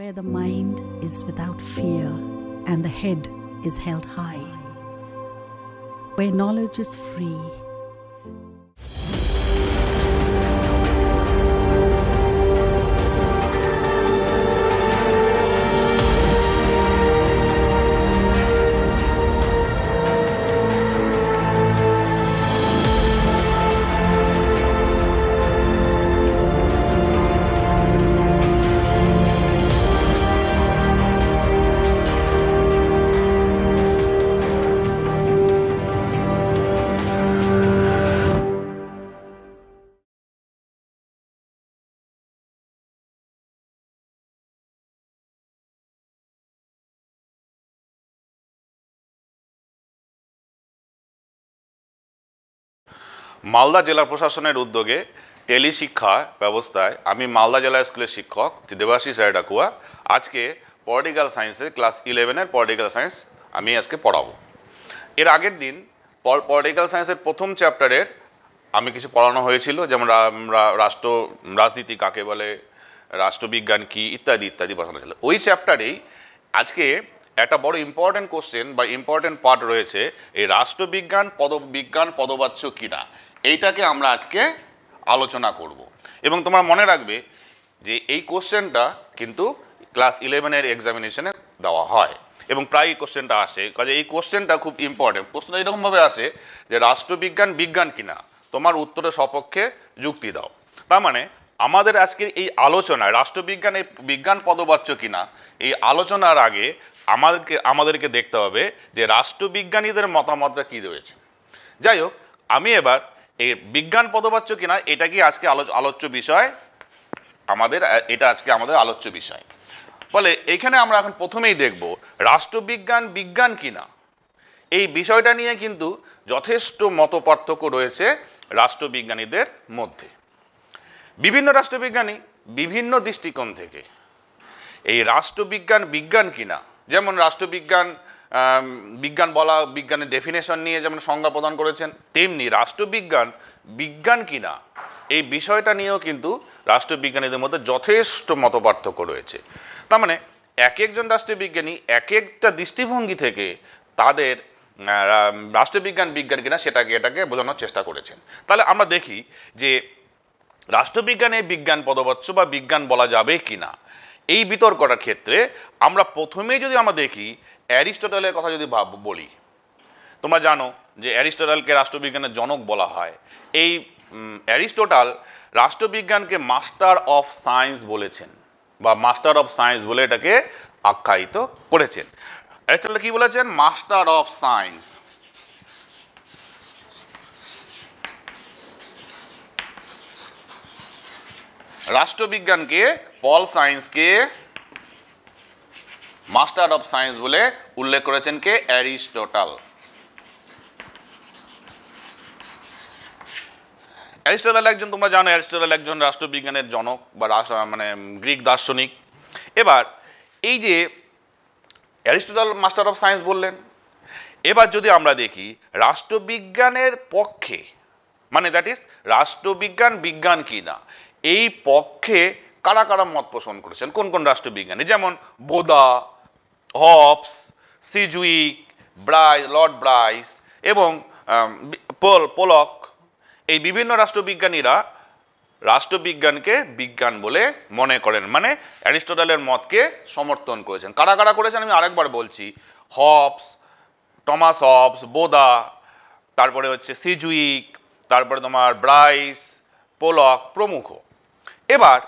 where the mind is without fear and the head is held high, where knowledge is free Malda জেলা প্রশাসনের উদ্যোগে টেলিশিক্ষা ব্যবস্থায় আমি মালদা জেলা স্কুলের শিক্ষক দেবাশিস রায় ডাকুয়া আজকে পলিটিক্যাল সায়েন্সে ক্লাস ইলেভেনের পলিটিক্যাল সায়েন্স আমি আজকে পড়াবো এর আগের দিন পলিটিক্যাল সায়েন্সের প্রথম চ্যাপ্টারের আমি কিছু পড়ানো হয়েছিল যেমন রাষ্ট্র রাজনীতি কাকে বলে রাষ্ট্রবিজ্ঞান কী ইত্যাদি ইত্যাদি পড়ানো ছিল ওই চ্যাপ্টারেই আজকে একটা বড় ইম্পর্টেন্ট কোশ্চেন বা ইম্পর্টেন্ট পার্ট রয়েছে এই রাষ্ট্রবিজ্ঞান পদবিজ্ঞান পদবাচ্য কিনা এইটাকে আমরা আজকে আলোচনা করব এবং তোমরা মনে রাখবে যে এই কোশ্চেনটা কিন্তু ক্লাস ইলেভেনের এক্সামিনেশনে দেওয়া হয় এবং প্রায় কোশ্চেনটা আসে কাজে এই কোশ্চেনটা খুব ইম্পর্টেন্ট প্রশ্ন এরকমভাবে আসে যে রাষ্ট্রবিজ্ঞান বিজ্ঞান কিনা তোমার উত্তরের সপক্ষে যুক্তি দাও তার মানে আমাদের আজকের এই আলোচনায় রাষ্ট্রবিজ্ঞান এই বিজ্ঞান পদবাচ্য কিনা এই আলোচনার আগে আমাদেরকে আমাদেরকে দেখতে হবে যে রাষ্ট্রবিজ্ঞানীদের মতামতটা কী রয়েছে যাই হোক আমি এবার এই বিজ্ঞান পদবাচ্য কিনা এটা কি আজকে আলোচ্য বিষয় আমাদের এটা আজকে আমাদের আলোচ্য বিষয় ফলে এখানে আমরা এখন প্রথমেই দেখব রাষ্ট্রবিজ্ঞান বিজ্ঞান কিনা এই বিষয়টা নিয়ে কিন্তু যথেষ্ট মত রয়েছে রাষ্ট্রবিজ্ঞানীদের মধ্যে বিভিন্ন রাষ্ট্রবিজ্ঞানী বিভিন্ন দৃষ্টিকোণ থেকে এই রাষ্ট্রবিজ্ঞান বিজ্ঞান কিনা যেমন রাষ্ট্রবিজ্ঞান বিজ্ঞান বলা বিজ্ঞানের ডেফিনেশন নিয়ে যেমন সংজ্ঞা প্রদান করেছেন তেমনি রাষ্ট্রবিজ্ঞান বিজ্ঞান কি না এই বিষয়টা নিয়েও কিন্তু রাষ্ট্রবিজ্ঞানীদের মধ্যে যথেষ্ট মত পার্থক্য রয়েছে তার মানে এক একজন রাষ্ট্রবিজ্ঞানী এক একটা দৃষ্টিভঙ্গি থেকে তাদের রাষ্ট্রবিজ্ঞান বিজ্ঞান কিনা সেটাকে এটাকে বোঝানোর চেষ্টা করেছেন তাহলে আমরা দেখি যে রাষ্ট্রবিজ্ঞানে বিজ্ঞান পদবচ্ছ বা বিজ্ঞান বলা যাবে কি না এই বিতর্কটার ক্ষেত্রে আমরা প্রথমেই যদি আমরা দেখি অ্যারিস্টটলের কথা যদি ভাব বলি তোমরা জানো যে অ্যারিস্টটলকে রাষ্ট্রবিজ্ঞানের জনক বলা হয় এই অ্যারিস্টোটাল রাষ্ট্রবিজ্ঞানকে মাস্টার অফ সায়েন্স বলেছেন বা মাস্টার অফ সায়েন্স বলে এটাকে আখ্যায়িত করেছেন অ্যারিস্টটল কি বলেছেন মাস্টার অফ সায়েন্স রাষ্ট্রবিজ্ঞানকে পল সায়েন্সকে মাস্টার অফ সায়েন্স বলে উল্লেখ করেছেন কে অ্যারিস্টোটাল অ্যারিস্টোটাল একজন তোমরা জানো অ্যারিস্টোটাল একজন রাষ্ট্রবিজ্ঞানের জনক বা মানে গ্রিক দার্শনিক এবার এই যে অ্যারিস্টোটাল মাস্টার অফ সায়েন্স বললেন এবার যদি আমরা দেখি রাষ্ট্রবিজ্ঞানের পক্ষে মানে দ্যাট ইজ রাষ্ট্রবিজ্ঞান বিজ্ঞান কি না এই পক্ষে কারা কারা মত পোষণ করেছেন কোন কোন রাষ্ট্রবিজ্ঞানী যেমন Bodin Hobbes Sidgwick Bryce Lord Bryce এবং পোল um, পোলক এই বিভিন্ন রাষ্ট্রবিজ্ঞানীরা রাষ্ট্রবিজ্ঞানকে বিজ্ঞান বলে মনে করেন মানে অ্যারিস্টোটলের মতকে সমর্থন করেছেন কারা কারা করেছেন আমি আরেকবার বলছি হপস টমাস হপস বোদা তারপরে হচ্ছে সিজুইক তারপরে তোমার ব্রাইস পোলক প্রমুখ এবার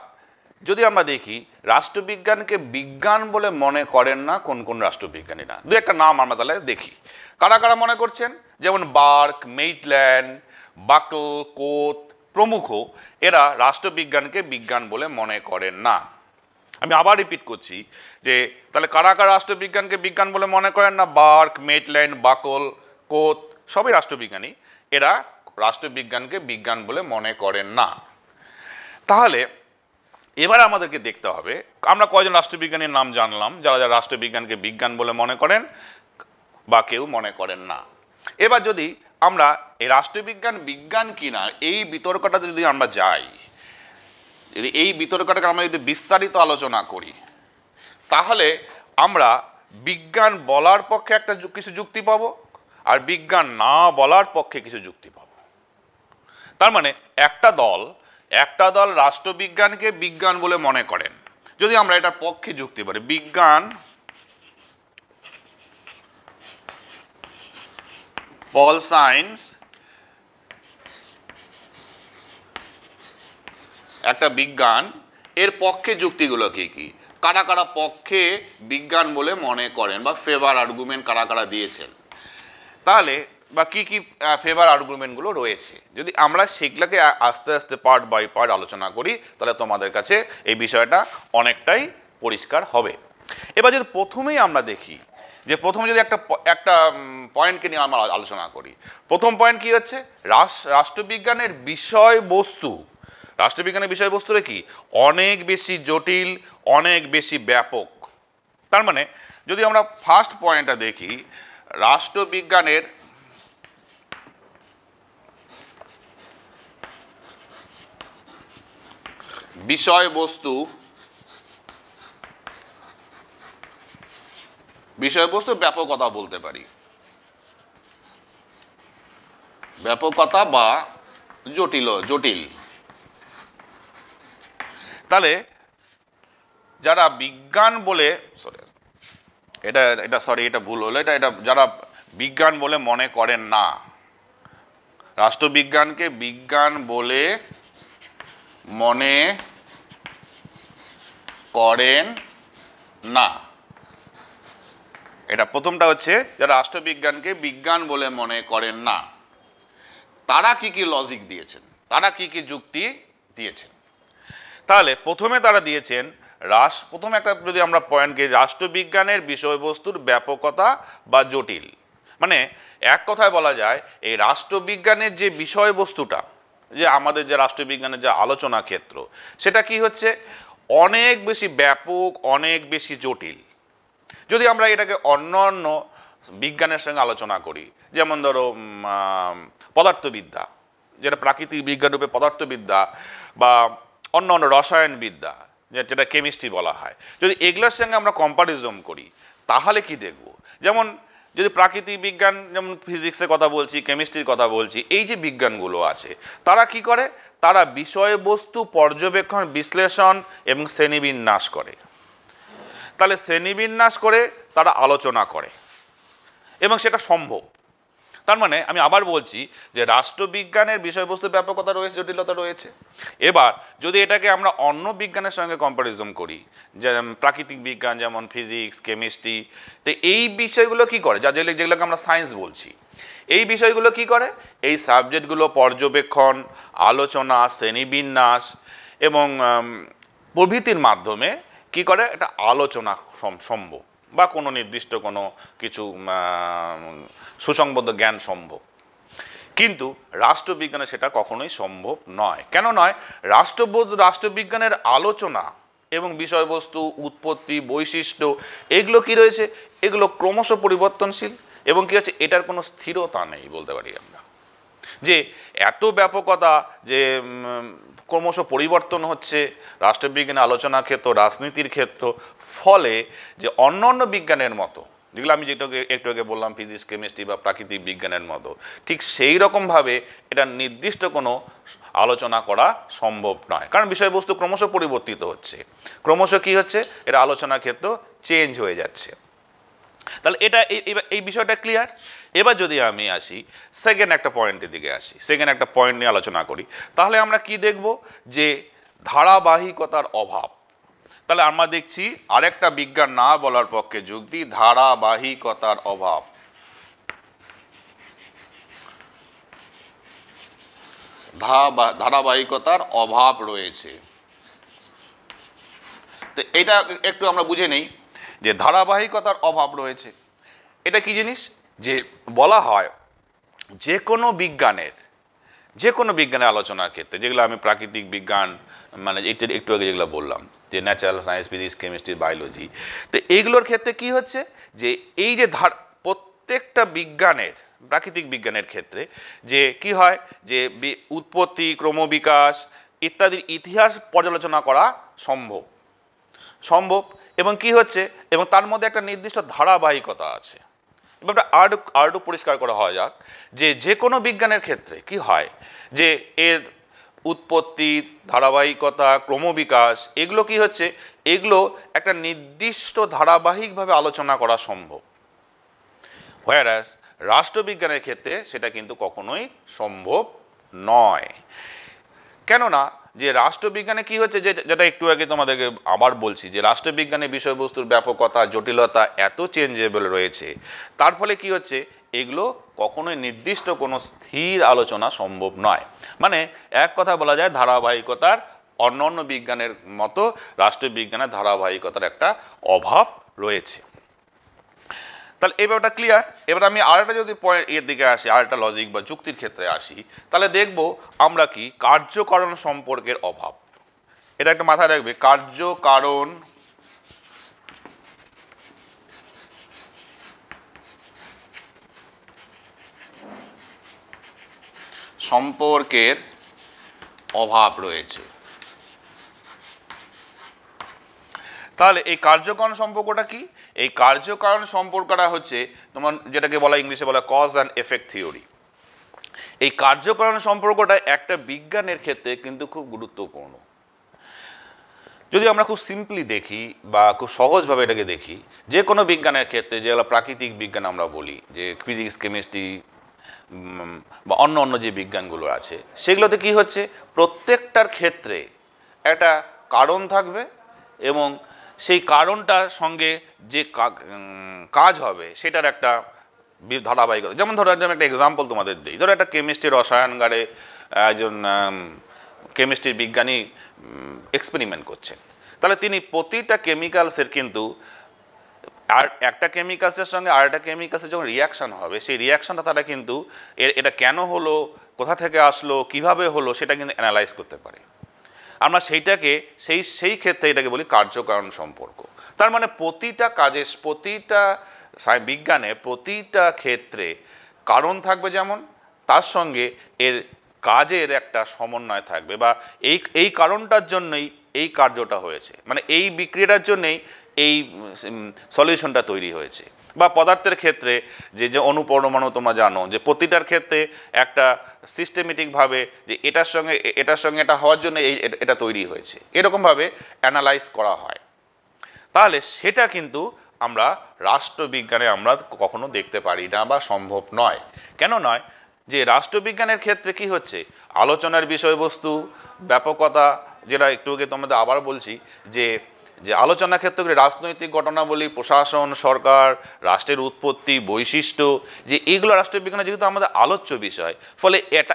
যদি আমরা দেখি রাষ্ট্রবিজ্ঞানকে বিজ্ঞান বলে মনে করেন না কোন কোন রাষ্ট্রবিজ্ঞানীরা দু একটা নাম আমরা তাহলে দেখি কারা কারা মনে করছেন যেমন বার্ক মেইটল্যান্ড বাকল কোত প্রমুখ এরা রাষ্ট্রবিজ্ঞানকে বিজ্ঞান বলে মনে করেন না আমি আবার রিপিট করছি যে তাহলে কারা কারা রাষ্ট্রবিজ্ঞানকে বিজ্ঞান বলে মনে করেন না বার্ক মেটল্যান্ড বাকল কোত সবই রাষ্ট্রবিজ্ঞানী এরা রাষ্ট্রবিজ্ঞানকে বিজ্ঞান বলে মনে করেন না তাহলে এবার আমাদেরকে দেখতে হবে আমরা কয়জন রাষ্ট্রবিজ্ঞানীর নাম জানলাম যারা যারা রাষ্ট্রবিজ্ঞানকে বিজ্ঞান বলে মনে করেন বা কেউ মনে করেন না এবার যদি আমরা এই রাষ্ট্রবিজ্ঞান বিজ্ঞান কিনা এই বিতর্কটাতে যদি আমরা যাই যদি এই বিতর্কটাকে আমরা যদি বিস্তারিত আলোচনা করি তাহলে আমরা বিজ্ঞান বলার পক্ষে একটা কিছু যুক্তি পাবো আর বিজ্ঞান না বলার পক্ষে কিছু যুক্তি পাবো তার মানে একটা দল একটা দল রাষ্ট্রবিজ্ঞানকে বিজ্ঞান বলে মনে করেন যদি আমরা এটার পক্ষে যুক্তি পারি বিজ্ঞান পল সায়েন্স একটা বিজ্ঞান এর পক্ষে যুক্তিগুলো কী কী কারা কারা পক্ষে বিজ্ঞান বলে মনে করেন বা ফেভার আর্গুমেন্ট কারা কারা দিয়েছেন তাহলে বা কী কী ফেভার আর্গুমেন্টগুলো রয়েছে যদি আমরা সেগুলোকে আস্তে আস্তে পার্ট বাই পার্ট আলোচনা করি তাহলে তোমাদের কাছে এই বিষয়টা অনেকটাই পরিষ্কার হবে এবার যদি প্রথমেই আমরা দেখি যে প্রথমে যদি একটা একটা পয়েন্টকে নিয়ে আমরা আলোচনা করি প্রথম পয়েন্ট কি হচ্ছে রাষ্ট্রবিজ্ঞানের বিষয়বস্তু রাষ্ট্রবিজ্ঞানের বিষয়বস্তুটা কি অনেক বেশি জটিল অনেক বেশি ব্যাপক তার মানে যদি আমরা ফার্স্ট পয়েন্টটা দেখি রাষ্ট্রবিজ্ঞানের বিষয়বস্তু বিষয়বস্তু ব্যাপকতা বলতে পারি ব্যাপকতা বা জটিল জটিল তাহলে যারা বিজ্ঞান বলে সরি এটা এটা সরি এটা ভুল হলো এটা এটা যারা বিজ্ঞান বলে মনে করেন না রাষ্ট্রবিজ্ঞানকে বিজ্ঞান বলে মনে করেন না এটা প্রথমটা হচ্ছে যারা রাষ্ট্রবিজ্ঞানকে বিজ্ঞান বলে মনে করেন না তারা কি কি লজিক দিয়েছেন তারা কি কি যুক্তি দিয়েছেন তাহলে প্রথমে তারা দিয়েছেন রাস প্রথম একটা যদি আমরা পয়েন্টকে রাষ্ট্রবিজ্ঞানের বিষয়বস্তুর ব্যাপকতা বা জটিল মানে এক কথায় বলা যায় এই রাষ্ট্রবিজ্ঞানের যে বিষয়বস্তুটা যে আমাদের যে রাষ্ট্রবিজ্ঞানের যে আলোচনা ক্ষেত্র সেটা কি হচ্ছে অনেক বেশি ব্যাপক অনেক বেশি জটিল যদি আমরা এটাকে অন্য অন্য বিজ্ঞানের সঙ্গে আলোচনা করি যেমন ধরো পদার্থবিদ্যা যেটা প্রাকৃতিক বিজ্ঞান রূপে পদার্থবিদ্যা বা অন্য অন্য রসায়নবিদ্যা যেটা কেমিস্ট্রি বলা হয় যদি এগুলোর সঙ্গে আমরা কম্পারিজম করি তাহলে কি দেখব যেমন যদি প্রাকৃতিক বিজ্ঞান যেমন ফিজিক্সের কথা বলছি কেমিস্ট্রির কথা বলছি এই যে বিজ্ঞানগুলো আছে তারা কি করে তারা বিষয়বস্তু পর্যবেক্ষণ বিশ্লেষণ এবং শ্রেণীবিন্যাস করে তাহলে শ্রেণীবিন্যাস করে তারা আলোচনা করে এবং সেটা সম্ভব তার মানে আমি আবার বলছি যে রাষ্ট্রবিজ্ঞানের বিষয়বস্তু ব্যাপকতা রয়েছে জটিলতা রয়েছে এবার যদি এটাকে আমরা অন্য বিজ্ঞানের সঙ্গে কম্পারিজম করি যেমন প্রাকৃতিক বিজ্ঞান যেমন ফিজিক্স কেমিস্ট্রি তো এই বিষয়গুলো কি করে যা যেগুলোকে আমরা সায়েন্স বলছি এই বিষয়গুলো কি করে এই সাবজেক্টগুলো পর্যবেক্ষণ আলোচনা শ্রেণীবিন্যাস এবং প্রভৃতির মাধ্যমে কি করে একটা আলোচনা সম্ভব বা কোনো নির্দিষ্ট কোনো কিছু সুসংবদ্ধ জ্ঞান সম্ভব কিন্তু রাষ্ট্রবিজ্ঞানে সেটা কখনোই সম্ভব নয় কেন নয় রাষ্ট্রবোধ রাষ্ট্রবিজ্ঞানের আলোচনা এবং বিষয়বস্তু উৎপত্তি বৈশিষ্ট্য এগুলো কি রয়েছে এগুলো ক্রমশ পরিবর্তনশীল এবং কী হচ্ছে এটার কোনো স্থিরতা নেই বলতে পারি আমরা যে এত ব্যাপকতা যে ক্রমশ পরিবর্তন হচ্ছে রাষ্ট্রবিজ্ঞান আলোচনা ক্ষেত্র রাজনীতির ক্ষেত্র ফলে যে অন্য অন্য বিজ্ঞানের মতো যেগুলো আমি যেটাকে একটু আগে বললাম ফিজিক্স কেমিস্ট্রি বা প্রাকৃতিক বিজ্ঞানের মতো ঠিক সেই রকমভাবে এটা নির্দিষ্ট কোনো আলোচনা করা সম্ভব নয় কারণ বিষয়বস্তু ক্রমশ পরিবর্তিত হচ্ছে ক্রমশ কি হচ্ছে এটা আলোচনা ক্ষেত্র চেঞ্জ হয়ে যাচ্ছে তাহলে এটা এই বিষয়টা ক্লিয়ার এবার যদি আমি আসি সেকেন্ড একটা পয়েন্টের দিকে আসি সেকেন্ড একটা পয়েন্ট নিয়ে আলোচনা করি তাহলে আমরা কি দেখব যে ধারাবাহিকতার অভাব তাহলে আমরা দেখছি আরেকটা বিজ্ঞান না বলার পক্ষে যুক্তি ধারাবাহিকতার অভাব ধারাবাহিকতার অভাব রয়েছে তো এটা একটু আমরা বুঝে নেই যে ধারাবাহিকতার অভাব রয়েছে এটা কি জিনিস যে বলা হয় যে কোনো বিজ্ঞানের যে কোনো বিজ্ঞানের আলোচনার ক্ষেত্রে যেগুলো আমি প্রাকৃতিক বিজ্ঞান মানে এটা একটু আগে যেগুলো বললাম যে natural science physics chemistry biology তো এইগুলোর ক্ষেত্রে কি হচ্ছে যে এই যে ধার প্রত্যেকটা বিজ্ঞানের প্রাকৃতিক বিজ্ঞানের ক্ষেত্রে যে কি হয় যে উৎপত্তি ক্রমবিকাশ ইত্যাদির ইতিহাস পর্যালোচনা করা সম্ভব সম্ভব এবং কি হচ্ছে এবং তার মধ্যে একটা নির্দিষ্ট ধারাবাহিকতা আছে ব্যাপারটা আর্ট আর্টও পরিষ্কার করা হয় যাক যে যে কোনো বিজ্ঞানের ক্ষেত্রে কি হয় যে এর উৎপত্তি ধারাবাহিকতা ক্রমবিকাশ এগুলো কি হচ্ছে এগুলো একটা নির্দিষ্ট ধারাবাহিকভাবে আলোচনা করা সম্ভব হোয়ারাস রাষ্ট্রবিজ্ঞানের ক্ষেত্রে সেটা কিন্তু কখনোই সম্ভব নয় কেননা যে রাষ্ট্রবিজ্ঞানে কি হচ্ছে যে যেটা একটু আগে তোমাদেরকে আবার বলছি যে রাষ্ট্রবিজ্ঞানে বিষয়বস্তুর ব্যাপকতা জটিলতা এত চেঞ্জেবল রয়েছে তার ফলে কি হচ্ছে এগুলো কখনোই নির্দিষ্ট কোনো স্থির আলোচনা সম্ভব নয় মানে এক কথা বলা যায় ধারাবাহিকতার অন্য অন্য বিজ্ঞানের মতো রাষ্ট্রবিজ্ঞানের ধারাবাহিকতার একটা অভাব রয়েছে তাহলে এই ব্যাপারটা ক্লিয়ার এবার আমি আরেকটা যদি পয়েন্ট এর দিকে আসি আরেকটা লজিক বা যুক্তির ক্ষেত্রে আসি তাহলে দেখব আমরা কি কার্যকারণ সম্পর্কের অভাব এটা একটা মাথায় রাখবে কার্যকারণ সম্পর্কের অভাব রয়েছে তাহলে এই কার্যকরণ সম্পর্কটা কি এই কার্যকারণ সম্পর্কটা হচ্ছে তোমার যেটাকে বলা ইংলিশে বলা কজ অ্যান্ড এফেক্ট থিওরি এই কার্যকারণ সম্পর্কটা একটা বিজ্ঞানের ক্ষেত্রে কিন্তু খুব গুরুত্বপূর্ণ যদি আমরা খুব সিম্পলি দেখি বা খুব সহজভাবে এটাকে দেখি যে কোনো বিজ্ঞানের ক্ষেত্রে যে প্রাকৃতিক বিজ্ঞান আমরা বলি যে ফিজিক্স কেমিস্ট্রি বা অন্য অন্য যে বিজ্ঞানগুলো আছে সেগুলোতে কি হচ্ছে প্রত্যেকটার ক্ষেত্রে একটা কারণ থাকবে এবং সেই কারণটার সঙ্গে যে কাজ হবে সেটার একটা ধারাবাহিকতা যেমন ধরো আমি একটা এক্সাম্পল তোমাদের দিই ধরো একটা কেমিস্ট্রি রসায়নগারে একজন কেমিস্ট্রির বিজ্ঞানী এক্সপেরিমেন্ট করছেন তাহলে তিনি প্রতিটা কেমিক্যালসের কিন্তু আর একটা কেমিক্যালসের সঙ্গে আর একটা কেমিক্যালসের যখন রিয়াকশান হবে সেই রিয়াকশানটা তারা কিন্তু এটা কেন হলো কোথা থেকে আসলো কিভাবে হলো সেটা কিন্তু অ্যানালাইজ করতে পারে আমরা সেইটাকে সেই সেই ক্ষেত্রে এটাকে বলি কার্যকারণ সম্পর্ক তার মানে প্রতিটা কাজে প্রতিটা বিজ্ঞানে প্রতিটা ক্ষেত্রে কারণ থাকবে যেমন তার সঙ্গে এর কাজের একটা সমন্বয় থাকবে বা এই এই কারণটার জন্যই এই কার্যটা হয়েছে মানে এই বিক্রিয়াটার জন্যেই এই সলিউশনটা তৈরি হয়েছে বা পদার্থের ক্ষেত্রে যে যে অনুপরমাণু তোমরা জানো যে প্রতিটার ক্ষেত্রে একটা সিস্টেমেটিকভাবে যে এটার সঙ্গে এটার সঙ্গে এটা হওয়ার জন্য এই এটা তৈরি হয়েছে এরকমভাবে অ্যানালাইজ করা হয় তাহলে সেটা কিন্তু আমরা রাষ্ট্রবিজ্ঞানে আমরা কখনো দেখতে পারি না বা সম্ভব নয় কেন নয় যে রাষ্ট্রবিজ্ঞানের ক্ষেত্রে কি হচ্ছে আলোচনার বিষয়বস্তু ব্যাপকতা যেটা একটু আগে তোমাদের আবার বলছি যে যে আলোচনা ক্ষেত্রে রাজনৈতিক ঘটনাবলী প্রশাসন সরকার রাষ্ট্রের উৎপত্তি বৈশিষ্ট্য যে এইগুলো রাষ্ট্রবিজ্ঞানে যেহেতু আমাদের আলোচ্য বিষয় ফলে এটা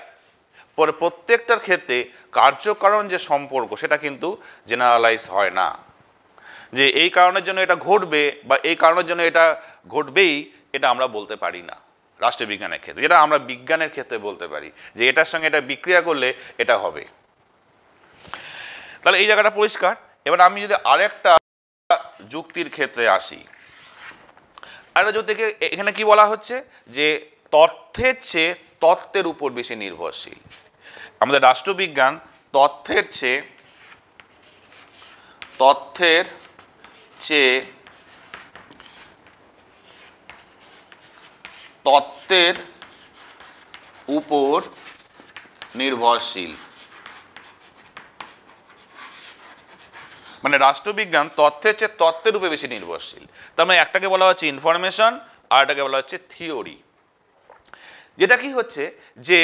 পরে প্রত্যেকটার ক্ষেত্রে কার্যকারণ যে সম্পর্ক সেটা কিন্তু জেনারেলাইজ হয় না যে এই কারণের জন্য এটা ঘটবে বা এই কারণের জন্য এটা ঘটবেই এটা আমরা বলতে পারি না রাষ্ট্রবিজ্ঞানের ক্ষেত্রে যেটা আমরা বিজ্ঞানের ক্ষেত্রে বলতে পারি যে এটার সঙ্গে এটা বিক্রিয়া করলে এটা হবে তাহলে এই জায়গাটা পরিষ্কার এবার আমি যদি আরেকটা যুক্তির ক্ষেত্রে আসি আরেকটা যদি এখানে কি বলা হচ্ছে যে তথ্যের চেয়ে তত্ত্বের উপর বেশি নির্ভরশীল আমাদের রাষ্ট্রবিজ্ঞান তথ্যের চেয়ে তথ্যের চেয়ে তত্ত্বের উপর নির্ভরশীল মানে রাষ্ট্রবিজ্ঞান তথ্যের চেয়ে তত্ত্বের উপরে বেশি নির্ভরশীল তার মানে একটাকে বলা হচ্ছে ইনফরমেশন আর একটাকে বলা হচ্ছে থিওরি যেটা কি হচ্ছে যে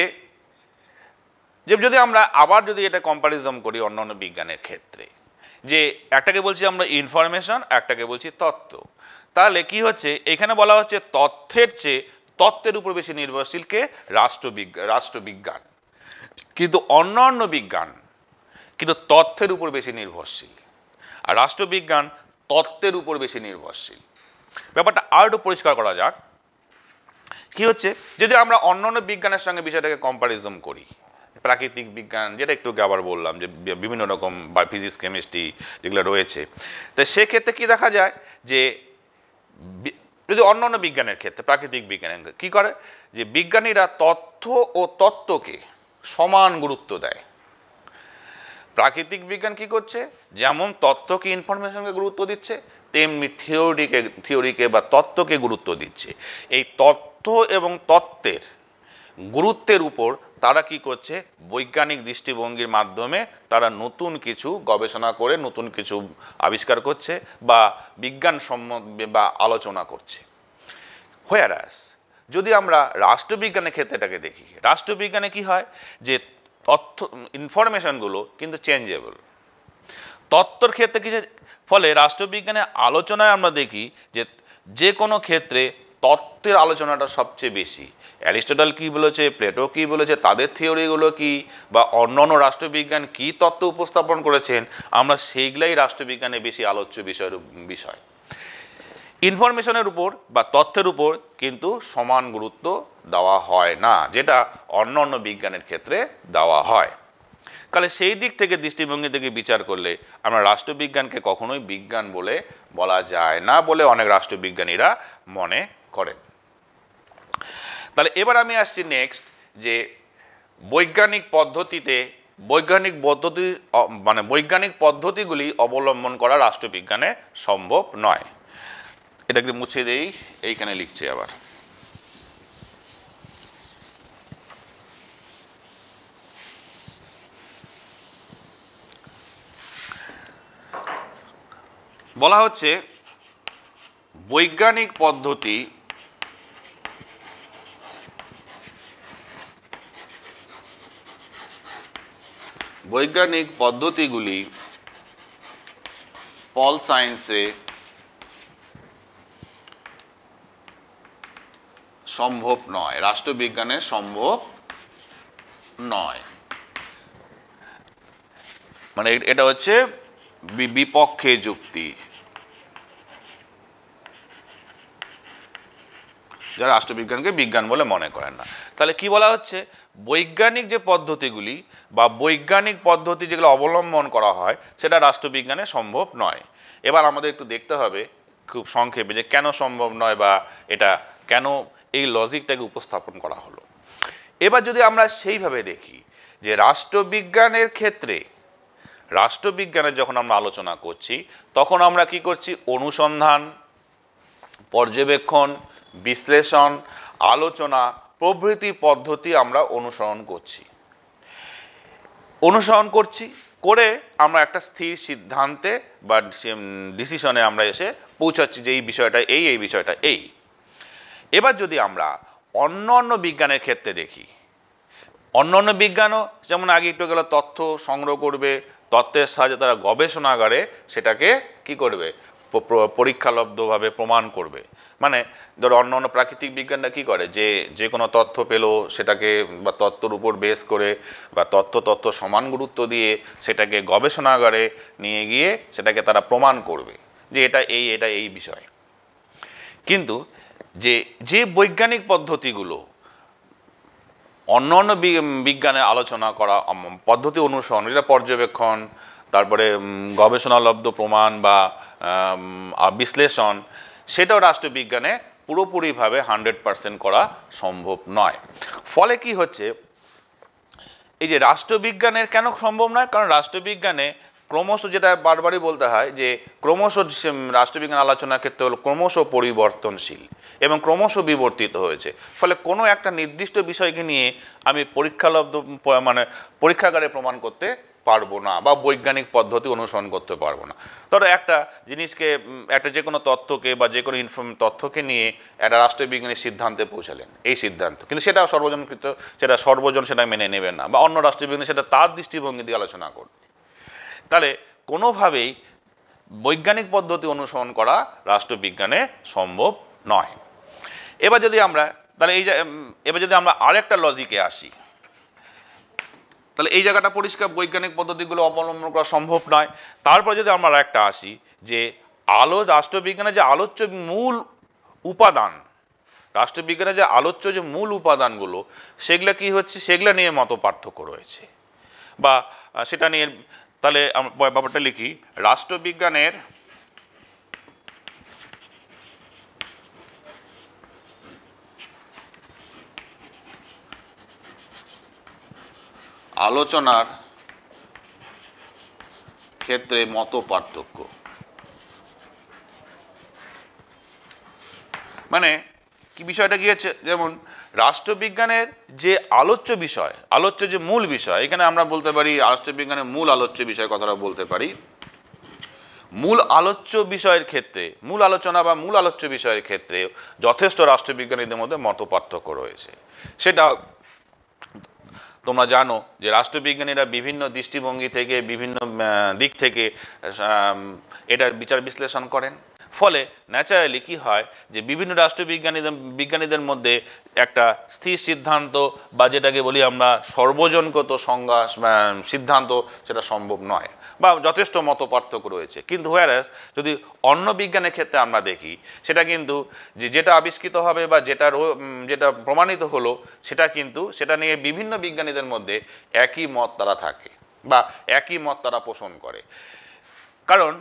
যে যদি আমরা আবার যদি এটা কম্প্যারিজম করি অন্য অন্য বিজ্ঞানের ক্ষেত্রে যে একটাকে বলছি আমরা ইনফরমেশন একটাকে বলছি তত্ত্ব তাহলে কি হচ্ছে এখানে বলা হচ্ছে তথ্যের চেয়ে তত্ত্বের উপর বেশি নির্ভরশীলকে রাষ্ট্রবিজ্ঞান রাষ্ট্রবিজ্ঞান কিন্তু অন্য অন্য বিজ্ঞান কিন্তু তথ্যের উপর বেশি নির্ভরশীল আর রাষ্ট্রবিজ্ঞান তত্ত্বের উপর বেশি নির্ভরশীল ব্যাপারটা আরও পরিষ্কার করা যাক কি হচ্ছে যদি আমরা অন্য অন্য বিজ্ঞানের সঙ্গে বিষয়টাকে কম্পারিজম করি প্রাকৃতিক বিজ্ঞান যেটা একটু আবার বললাম যে বিভিন্ন রকম বা ফিজিক্স কেমিস্ট্রি যেগুলো রয়েছে তো সেক্ষেত্রে কি দেখা যায় যে যদি অন্য অন্য বিজ্ঞানের ক্ষেত্রে প্রাকৃতিক বিজ্ঞানের কি করে যে বিজ্ঞানীরা তথ্য ও তত্ত্বকে সমান গুরুত্ব দেয় প্রাকৃতিক বিজ্ঞান কি করছে যেমন তত্ত্বকে ইনফরমেশনকে গুরুত্ব দিচ্ছে তেমনি থিওরিকে থিওরিকে বা তত্ত্বকে গুরুত্ব দিচ্ছে এই তত্ত্ব এবং তত্ত্বের গুরুত্বের উপর তারা কি করছে বৈজ্ঞানিক দৃষ্টিভঙ্গির মাধ্যমে তারা নতুন কিছু গবেষণা করে নতুন কিছু আবিষ্কার করছে বা বিজ্ঞান সম্বন্ধে বা আলোচনা করছে হোয়ারাস যদি আমরা রাষ্ট্রবিজ্ঞানের ক্ষেত্রে এটাকে দেখি রাষ্ট্রবিজ্ঞানে কি হয় যে তথ্য ইনফরমেশনগুলো কিন্তু চেঞ্জেবল তত্ত্বর ক্ষেত্রে কিছু ফলে রাষ্ট্রবিজ্ঞানের আলোচনায় আমরা দেখি যে যে কোনো ক্ষেত্রে তত্ত্বের আলোচনাটা সবচেয়ে বেশি অ্যারিস্টোটাল কী বলেছে প্লেটো কী বলেছে তাদের থিওরিগুলো কি বা অন্য অন্য রাষ্ট্রবিজ্ঞান কী তত্ত্ব উপস্থাপন করেছেন আমরা সেইগুলাই রাষ্ট্রবিজ্ঞানে বেশি আলোচ্য বিষয়ের বিষয় ইনফরমেশনের উপর বা তথ্যের উপর কিন্তু সমান গুরুত্ব দেওয়া হয় না যেটা অন্য অন্য বিজ্ঞানের ক্ষেত্রে দেওয়া হয় তাহলে সেই দিক থেকে দৃষ্টিভঙ্গি থেকে বিচার করলে আমরা রাষ্ট্রবিজ্ঞানকে কখনোই বিজ্ঞান বলে বলা যায় না বলে অনেক রাষ্ট্রবিজ্ঞানীরা মনে করেন তাহলে এবার আমি আসছি নেক্সট যে বৈজ্ঞানিক পদ্ধতিতে বৈজ্ঞানিক পদ্ধতি মানে বৈজ্ঞানিক পদ্ধতিগুলি অবলম্বন করা রাষ্ট্রবিজ্ঞানে সম্ভব নয় এটাকে মুছে দেই এইখানে লিখছি আবার বলা হচ্ছে বৈজ্ঞানিক পদ্ধতি বৈজ্ঞানিক পদ্ধতিগুলি পল সায়েন্সে সম্ভব নয় রাষ্ট্রবিজ্ঞানে সম্ভব নয় মানে এটা হচ্ছে বিপক্ষে যুক্তি যারা রাষ্ট্রবিজ্ঞানকে বিজ্ঞান বলে মনে করেন না তাহলে কি বলা হচ্ছে বৈজ্ঞানিক যে পদ্ধতিগুলি বা বৈজ্ঞানিক পদ্ধতি যেগুলো অবলম্বন করা হয় সেটা রাষ্ট্রবিজ্ঞানে সম্ভব নয় এবার আমাদের একটু দেখতে হবে খুব সংক্ষেপে যে কেন সম্ভব নয় বা এটা কেন এই লজিকটাকে উপস্থাপন করা হলো এবার যদি আমরা সেইভাবে দেখি যে রাষ্ট্রবিজ্ঞানের ক্ষেত্রে রাষ্ট্রবিজ্ঞানের যখন আমরা আলোচনা করছি তখন আমরা কি করছি অনুসন্ধান পর্যবেক্ষণ বিশ্লেষণ আলোচনা প্রভৃতি পদ্ধতি আমরা অনুসরণ করছি অনুসরণ করছি করে আমরা একটা স্থির সিদ্ধান্তে বা ডিসিশনে আমরা এসে পৌঁছাচ্ছি যে এই বিষয়টা এই এই বিষয়টা এই এবার যদি আমরা অন্য অন্য বিজ্ঞানের ক্ষেত্রে দেখি অন্য অন্য বিজ্ঞানও যেমন আগে একটু গেলো তথ্য সংগ্রহ করবে তত্ত্বের সাহায্যে তারা গবেষণাগারে সেটাকে কি করবে পরীক্ষালব্ধভাবে প্রমাণ করবে মানে ধরো অন্য অন্য প্রাকৃতিক বিজ্ঞানটা কী করে যে যে কোনো তথ্য পেলো সেটাকে বা তত্ত্বর উপর বেস করে বা তথ্য তত্ত্ব সমান গুরুত্ব দিয়ে সেটাকে গবেষণাগারে নিয়ে গিয়ে সেটাকে তারা প্রমাণ করবে যে এটা এই এটা এই বিষয় কিন্তু যে যে বৈজ্ঞানিক পদ্ধতিগুলো অন্য অন্য বিজ্ঞানে আলোচনা করা পদ্ধতি অনুসরণ যেটা পর্যবেক্ষণ তারপরে গবেষণালব্ধ প্রমাণ বা বিশ্লেষণ সেটাও রাষ্ট্রবিজ্ঞানে পুরোপুরিভাবে হান্ড্রেড পারসেন্ট করা সম্ভব নয় ফলে কি হচ্ছে এই যে রাষ্ট্রবিজ্ঞানের কেন সম্ভব নয় কারণ রাষ্ট্রবিজ্ঞানে ক্রমশ যেটা বারবারই বলতে হয় যে ক্রমশ রাষ্ট্রবিজ্ঞান আলোচনার ক্ষেত্রে হলো ক্রমশ পরিবর্তনশীল এবং ক্রমশ বিবর্তিত হয়েছে ফলে কোনো একটা নির্দিষ্ট বিষয়কে নিয়ে আমি পরীক্ষালব্ধ মানে পরীক্ষাগারে প্রমাণ করতে পারবো না বা বৈজ্ঞানিক পদ্ধতি অনুসরণ করতে পারবো না ধরো একটা জিনিসকে একটা যে কোনো তথ্যকে বা যে কোনো ইনফর্ম তথ্যকে নিয়ে একটা রাষ্ট্রবিজ্ঞানের সিদ্ধান্তে পৌঁছালেন এই সিদ্ধান্ত কিন্তু সেটা সর্বজনকৃত সেটা সর্বজন সেটা মেনে নেবেন না বা অন্য রাষ্ট্রবিজ্ঞানী সেটা তার দৃষ্টিভঙ্গি দিয়ে আলোচনা করবে তাহলে কোনোভাবেই বৈজ্ঞানিক পদ্ধতি অনুসরণ করা রাষ্ট্রবিজ্ঞানে সম্ভব নয় এবার যদি আমরা তাহলে এই এবার যদি আমরা আরেকটা লজিকে আসি তাহলে এই জায়গাটা পরিষ্কার বৈজ্ঞানিক পদ্ধতিগুলো অবলম্বন করা সম্ভব নয় তারপর যদি আমরা একটা আসি যে আলো রাষ্ট্রবিজ্ঞানে যে আলোচ্য মূল উপাদান রাষ্ট্রবিজ্ঞানে যে আলোচ্য যে মূল উপাদানগুলো সেগুলো কি হচ্ছে সেগুলো নিয়ে মত পার্থক্য রয়েছে বা সেটা নিয়ে তাহলে ব্যাপারটা লিখি রাষ্ট্রবিজ্ঞানের আলোচনার ক্ষেত্রে মত পার্থক্য মানে কি বিষয়টা গিয়েছে যেমন রাষ্ট্রবিজ্ঞানের যে আলোচ্য বিষয় আলোচ্য যে মূল বিষয় এখানে আমরা বলতে পারি রাষ্ট্রবিজ্ঞানের মূল আলোচ্য বিষয় কথাটা বলতে পারি মূল আলোচ্য বিষয়ের ক্ষেত্রে মূল আলোচনা বা মূল আলোচ্য বিষয়ের ক্ষেত্রে যথেষ্ট রাষ্ট্রবিজ্ঞানীদের মধ্যে মত পার্থক্য রয়েছে সেটা তোমরা জানো যে রাষ্ট্রবিজ্ঞানীরা বিভিন্ন দৃষ্টিভঙ্গি থেকে বিভিন্ন দিক থেকে এটার বিচার বিশ্লেষণ করেন ফলে ন্যাচারালি কী হয় যে বিভিন্ন রাষ্ট্রবিজ্ঞানীদের বিজ্ঞানীদের মধ্যে একটা স্থির সিদ্ধান্ত বা যেটাকে বলি আমরা সর্বজনগত সংজ্ঞা সিদ্ধান্ত সেটা সম্ভব নয় বা যথেষ্ট মত পার্থক্য রয়েছে কিন্তু হোয়ারাস যদি অন্য বিজ্ঞানের ক্ষেত্রে আমরা দেখি সেটা কিন্তু যে যেটা আবিষ্কৃত হবে বা যেটা যেটা প্রমাণিত হলো সেটা কিন্তু সেটা নিয়ে বিভিন্ন বিজ্ঞানীদের মধ্যে একই মত তারা থাকে বা একই মত তারা পোষণ করে কারণ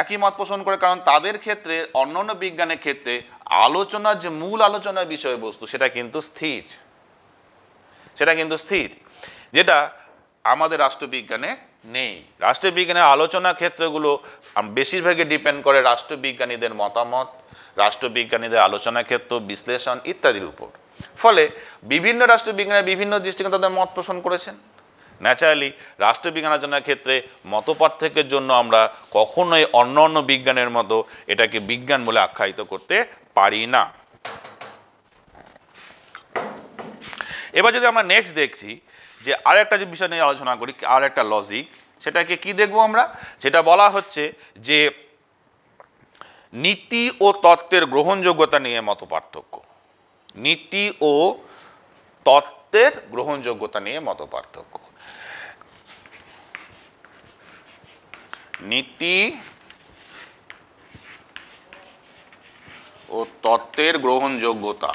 একই মত পোষণ করে কারণ তাদের ক্ষেত্রে অন্য অন্য বিজ্ঞানের ক্ষেত্রে আলোচনার যে মূল আলোচনার বিষয়বস্তু সেটা কিন্তু স্থির সেটা কিন্তু স্থির যেটা আমাদের রাষ্ট্রবিজ্ঞানে নেই রাষ্ট্রবিজ্ঞানের আলোচনা ক্ষেত্রগুলো বেশিরভাগই ডিপেন্ড করে রাষ্ট্রবিজ্ঞানীদের মতামত রাষ্ট্রবিজ্ঞানীদের আলোচনা ক্ষেত্র বিশ্লেষণ ইত্যাদির উপর ফলে বিভিন্ন রাষ্ট্রবিজ্ঞানের বিভিন্ন দৃষ্টিকোণ তাদের মত পোষণ করেছেন ন্যাচারালি রাষ্ট্রবিজ্ঞান আলোচনার ক্ষেত্রে মত পার্থক্যের জন্য আমরা কখনোই অন্য অন্য বিজ্ঞানের মতো এটাকে বিজ্ঞান বলে আখ্যায়িত করতে পারি না এবার যদি আমরা নেক্সট দেখছি যে আর একটা যে বিষয় নিয়ে আলোচনা করি আর একটা লজিক সেটাকে কি দেখব আমরা সেটা বলা হচ্ছে যে নীতি ও তত্ত্বের গ্রহণযোগ্যতা নিয়ে মত পার্থক্য নীতি ও তত্ত্বের গ্রহণযোগ্যতা নিয়ে মত পার্থক্য নীতি ও তত্ত্বের গ্রহণযোগ্যতা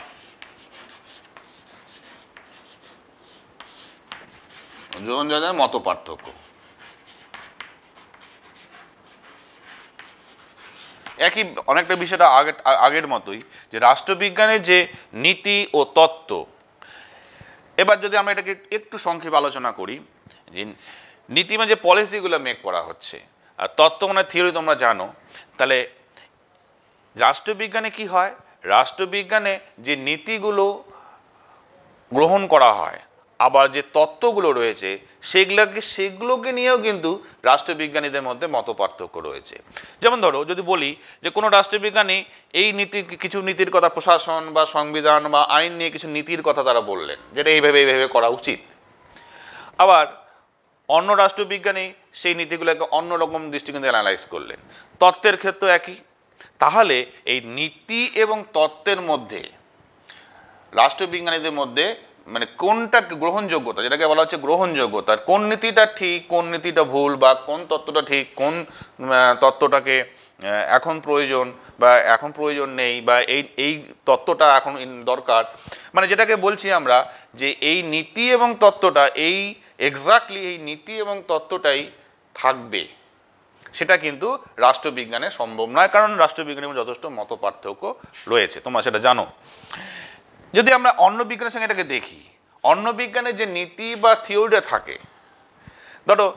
গ্রহণযোগ্যতার মত পার্থক্য একই অনেকটা বিষয়টা আগের আগের মতোই যে রাষ্ট্রবিজ্ঞানের যে নীতি ও তত্ত্ব এবার যদি আমরা এটাকে একটু সংক্ষেপে আলোচনা করি যে নীতিমা মানে যে পলিসিগুলো মেক করা হচ্ছে তত্ত্বগণের থিওরি তোমরা জানো তাহলে রাষ্ট্রবিজ্ঞানে কি হয় রাষ্ট্রবিজ্ঞানে যে নীতিগুলো গ্রহণ করা হয় আবার যে তত্ত্বগুলো রয়েছে সেগুলোকে সেগুলোকে নিয়েও কিন্তু রাষ্ট্রবিজ্ঞানীদের মধ্যে মত পার্থক্য রয়েছে যেমন ধরো যদি বলি যে কোনো রাষ্ট্রবিজ্ঞানী এই নীতি কিছু নীতির কথা প্রশাসন বা সংবিধান বা আইন নিয়ে কিছু নীতির কথা তারা বললেন যেটা এইভাবে এইভাবে করা উচিত আবার অন্য রাষ্ট্রবিজ্ঞানী সেই নীতিগুলোকে অন্যরকম দৃষ্টিকোণে অ্যানালাইজ করলেন তত্ত্বের ক্ষেত্র একই তাহলে এই নীতি এবং তত্ত্বের মধ্যে রাষ্ট্রবিজ্ঞানীদের মধ্যে মানে কোনটা গ্রহণযোগ্যতা যেটাকে বলা হচ্ছে গ্রহণযোগ্যতা কোন নীতিটা ঠিক কোন নীতিটা ভুল বা কোন তত্ত্বটা ঠিক কোন তত্ত্বটাকে এখন প্রয়োজন বা এখন প্রয়োজন নেই বা এই এই তত্ত্বটা এখন দরকার মানে যেটাকে বলছি আমরা যে এই নীতি এবং তত্ত্বটা এই এক্স্যাক্টলি এই নীতি এবং তত্ত্বটাই থাকবে সেটা কিন্তু রাষ্ট্রবিজ্ঞানে সম্ভব নয় কারণ রাষ্ট্রবিজ্ঞানে যথেষ্ট মত পার্থক্য রয়েছে তোমরা সেটা জানো যদি আমরা অন্য বিজ্ঞানের সঙ্গে এটাকে দেখি অন্য বিজ্ঞানের যে নীতি বা থিওরিটা থাকে ধরো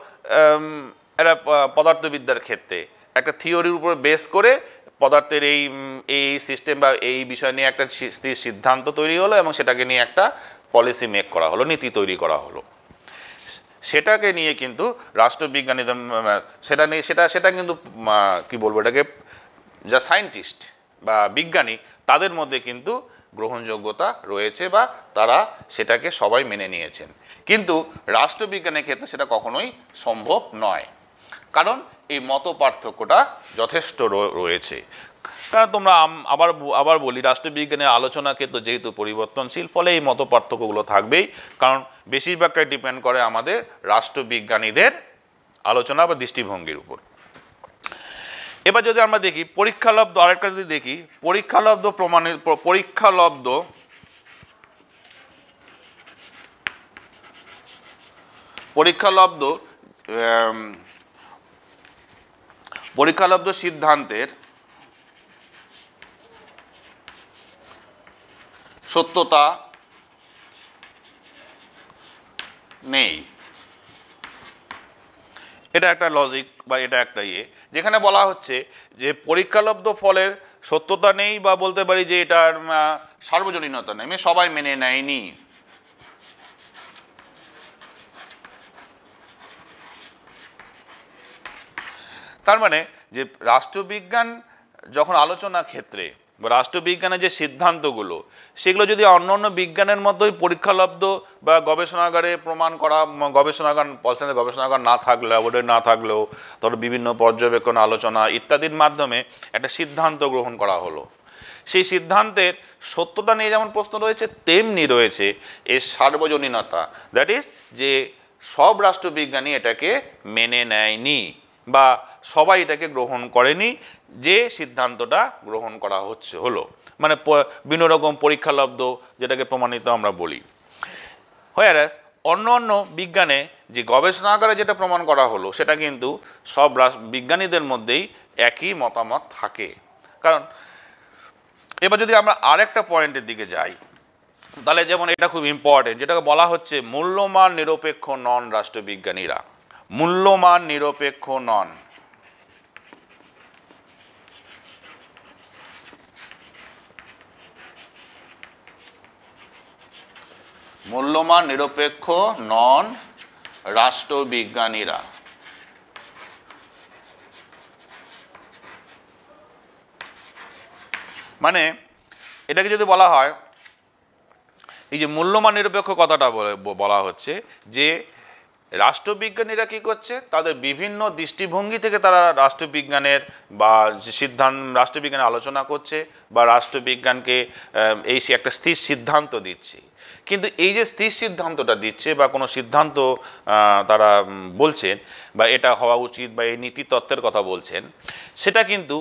একটা পদার্থবিদ্যার ক্ষেত্রে একটা থিওরির উপর বেস করে পদার্থের এই এই সিস্টেম বা এই বিষয় নিয়ে একটা সিদ্ধান্ত তৈরি হলো এবং সেটাকে নিয়ে একটা পলিসি মেক করা হলো নীতি তৈরি করা হলো সেটাকে নিয়ে কিন্তু রাষ্ট্রবিজ্ঞানীদের সেটা নিয়ে সেটা সেটা কিন্তু কি বলবো এটাকে যা সায়েন্টিস্ট বা বিজ্ঞানী তাদের মধ্যে কিন্তু গ্রহণযোগ্যতা রয়েছে বা তারা সেটাকে সবাই মেনে নিয়েছেন কিন্তু রাষ্ট্রবিজ্ঞানের ক্ষেত্রে সেটা কখনোই সম্ভব নয় কারণ এই মত পার্থক্যটা যথেষ্ট রয়েছে কারণ তোমরা আবার আবার বলি রাষ্ট্রবিজ্ঞানের আলোচনাকে তো যেহেতু পরিবর্তনশীল ফলে এই মত পার্থক্যগুলো থাকবেই কারণ বেশিরভাগটাই ডিপেন্ড করে আমাদের রাষ্ট্রবিজ্ঞানীদের আলোচনা বা দৃষ্টিভঙ্গির উপর এবার যদি আমরা দেখি পরীক্ষালব্ধ আরেকটা যদি দেখি পরীক্ষালব্ধ প্রমাণের পরীক্ষালব্ধ পরীক্ষালব্ধ পরীক্ষালব্ধ সিদ্ধান্তের সত্যতা নেই এটা একটা লজিক বা এটা একটা ইয়ে যেখানে বলা হচ্ছে যে পরীক্ষালব্ধ ফলের সত্যতা নেই বা বলতে পারি যে এটার সার্বজনীনতা নেই মানে সবাই মেনে নেয়নি তার মানে যে রাষ্ট্রবিজ্ঞান যখন আলোচনা ক্ষেত্রে রাষ্ট্রবিজ্ঞানের যে সিদ্ধান্তগুলো সেগুলো যদি অন্য অন্য বিজ্ঞানের মতোই পরীক্ষালব্ধ বা গবেষণাগারে প্রমাণ করা গবেষণাগার পলসেনের গবেষণাগার না থাকলে অবডে না থাকলেও ধরো বিভিন্ন পর্যবেক্ষণ আলোচনা ইত্যাদির মাধ্যমে একটা সিদ্ধান্ত গ্রহণ করা হলো সেই সিদ্ধান্তের সত্যতা নিয়ে যেমন প্রশ্ন রয়েছে তেমনি রয়েছে এর সার্বজনীনতা দ্যাট ইজ যে সব রাষ্ট্রবিজ্ঞানী এটাকে মেনে নেয়নি বা সবাই এটাকে গ্রহণ করেনি যে সিদ্ধান্তটা গ্রহণ করা হচ্ছে হলো মানে বিভিন্ন রকম পরীক্ষালব্ধ যেটাকে প্রমাণিত আমরা বলি হোয়ারাস অন্য অন্য বিজ্ঞানে যে গবেষণা আকারে যেটা প্রমাণ করা হলো সেটা কিন্তু সব বিজ্ঞানীদের মধ্যেই একই মতামত থাকে কারণ এবার যদি আমরা আরেকটা পয়েন্টের দিকে যাই তাহলে যেমন এটা খুব ইম্পর্টেন্ট যেটাকে বলা হচ্ছে মূল্যমান নিরপেক্ষ নন রাষ্ট্রবিজ্ঞানীরা মূল্যমান নিরপেক্ষ নন মূল্যমান নিরপেক্ষ নন রাষ্ট্রবিজ্ঞানীরা মানে এটাকে যদি বলা হয় এই যে মূল্যমান নিরপেক্ষ কথাটা বলা হচ্ছে যে রাষ্ট্রবিজ্ঞানীরা কি করছে তাদের বিভিন্ন দৃষ্টিভঙ্গি থেকে তারা রাষ্ট্রবিজ্ঞানের বা সিদ্ধান্ত রাষ্ট্রবিজ্ঞানে আলোচনা করছে বা রাষ্ট্রবিজ্ঞানকে এই একটা স্থির সিদ্ধান্ত দিচ্ছে কিন্তু এই যে স্থির সিদ্ধান্তটা দিচ্ছে বা কোনো সিদ্ধান্ত তারা বলছেন বা এটা হওয়া উচিত বা এই নীতিতত্ত্বের কথা বলছেন সেটা কিন্তু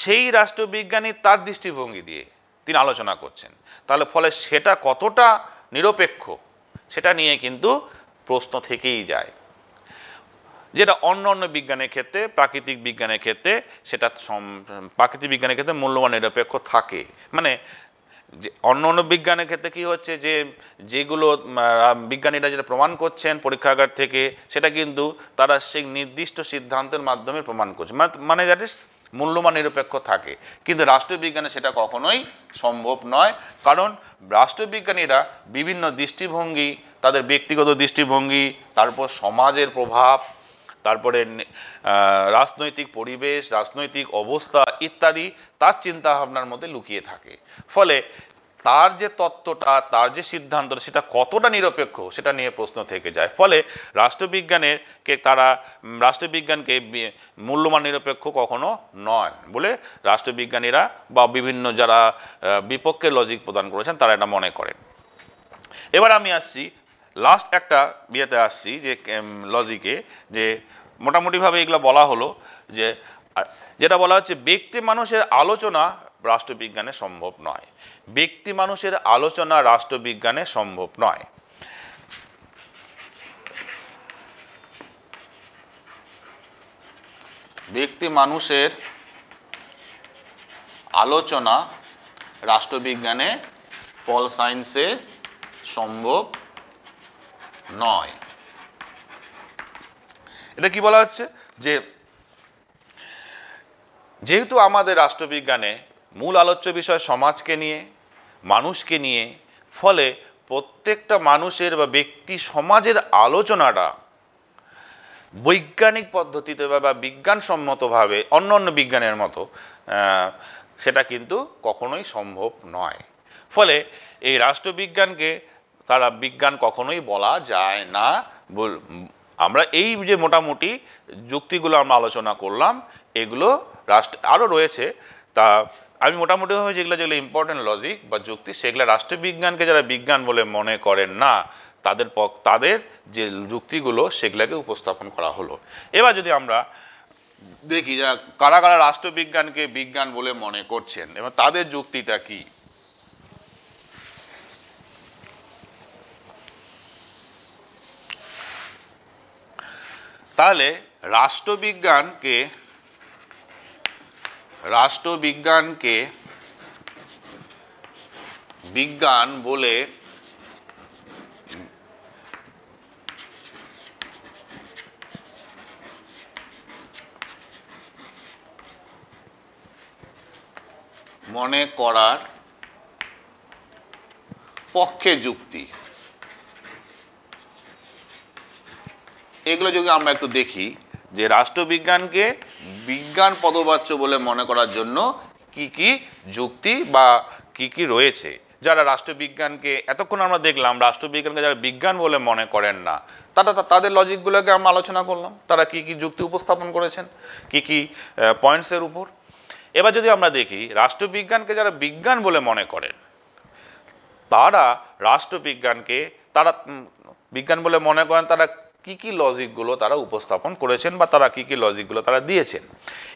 সেই রাষ্ট্রবিজ্ঞানী তার দৃষ্টিভঙ্গি দিয়ে তিনি আলোচনা করছেন তাহলে ফলে সেটা কতটা নিরপেক্ষ সেটা নিয়ে কিন্তু প্রশ্ন থেকেই যায় যেটা অন্য অন্য বিজ্ঞানের ক্ষেত্রে প্রাকৃতিক বিজ্ঞানের ক্ষেত্রে সেটা প্রাকৃতিক বিজ্ঞানের ক্ষেত্রে মূল্যবান নিরপেক্ষ থাকে মানে যে অন্য অন্য বিজ্ঞানের ক্ষেত্রে কী হচ্ছে যে যেগুলো বিজ্ঞানীরা যেটা প্রমাণ করছেন পরীক্ষাগার থেকে সেটা কিন্তু তারা সেই নির্দিষ্ট সিদ্ধান্তের মাধ্যমে প্রমাণ করছে মানে যাতে মানে মূল্যমান নিরপেক্ষ থাকে কিন্তু রাষ্ট্রবিজ্ঞানে সেটা কখনোই সম্ভব নয় কারণ রাষ্ট্রবিজ্ঞানীরা বিভিন্ন দৃষ্টিভঙ্গি তাদের ব্যক্তিগত দৃষ্টিভঙ্গি তারপর সমাজের প্রভাব তারপরে রাজনৈতিক পরিবেশ রাজনৈতিক অবস্থা ইত্যাদি তার চিন্তা ভাবনার মধ্যে লুকিয়ে থাকে ফলে তার যে তত্ত্বটা তার যে সিদ্ধান্ত সেটা কতটা নিরপেক্ষ সেটা নিয়ে প্রশ্ন থেকে যায় ফলে রাষ্ট্রবিজ্ঞানের কে তারা রাষ্ট্রবিজ্ঞানকে মূল্যমান নিরপেক্ষ কখনো নয় বলে রাষ্ট্রবিজ্ঞানীরা বা বিভিন্ন যারা বিপক্ষে লজিক প্রদান করেছেন তারা এটা মনে করেন এবার আমি আসছি লাস্ট একটা বিয়েতে আসছি যে লজিকে যে মোটামুটিভাবে এগুলো বলা হলো যে যেটা বলা হচ্ছে ব্যক্তি মানুষের আলোচনা রাষ্ট্রবিজ্ঞানে সম্ভব নয় ব্যক্তি মানুষের আলোচনা রাষ্ট্রবিজ্ঞানে সম্ভব নয় ব্যক্তি মানুষের আলোচনা রাষ্ট্রবিজ্ঞানে পল সায়েন্সে সম্ভব নয় এটা কি বলা হচ্ছে যে যেহেতু আমাদের রাষ্ট্রবিজ্ঞানে মূল আলোচ্য বিষয় সমাজকে নিয়ে মানুষকে নিয়ে ফলে প্রত্যেকটা মানুষের বা ব্যক্তি সমাজের আলোচনাটা বৈজ্ঞানিক পদ্ধতিতে বা বিজ্ঞানসম্মতভাবে অন্য অন্য বিজ্ঞানের মতো সেটা কিন্তু কখনোই সম্ভব নয় ফলে এই রাষ্ট্রবিজ্ঞানকে তারা বিজ্ঞান কখনোই বলা যায় না আমরা এই যে মোটামুটি যুক্তিগুলো আমরা আলোচনা করলাম এগুলো রাষ্ট্র আরও রয়েছে তা আমি মোটামুটিভাবে যেগুলো যেগুলো ইম্পর্টেন্ট লজিক বা যুক্তি সেগুলো রাষ্ট্রবিজ্ঞানকে যারা বিজ্ঞান বলে মনে করেন না তাদের তাদের যে যুক্তিগুলো সেগুলোকে উপস্থাপন করা হলো এবার যদি আমরা দেখি যা কারা কারা রাষ্ট্রবিজ্ঞানকে বিজ্ঞান বলে মনে করছেন এবং তাদের যুক্তিটা কী তাহলে রাষ্ট্রবিজ্ঞানকে রাষ্ট্রবিজ্ঞানকে বিজ্ঞান বলে মনে করার পক্ষে যুক্তি এগুলো যদি আমরা একটু দেখি যে রাষ্ট্রবিজ্ঞানকে বিজ্ঞান পদবাচ্য বলে মনে করার জন্য কি কি যুক্তি বা কি কি রয়েছে যারা রাষ্ট্রবিজ্ঞানকে এতক্ষণ আমরা দেখলাম রাষ্ট্রবিজ্ঞানকে যারা বিজ্ঞান বলে মনে করেন না তারা তাদের লজিকগুলোকে আমরা আলোচনা করলাম তারা কি কি যুক্তি উপস্থাপন করেছেন কি কি পয়েন্টসের উপর এবার যদি আমরা দেখি রাষ্ট্রবিজ্ঞানকে যারা বিজ্ঞান বলে মনে করেন তারা রাষ্ট্রবিজ্ঞানকে তারা বিজ্ঞান বলে মনে করেন তারা কি কি লজিকগুলো তারা উপস্থাপন করেছেন বা তারা কি কি লজিকগুলো তারা দিয়েছেন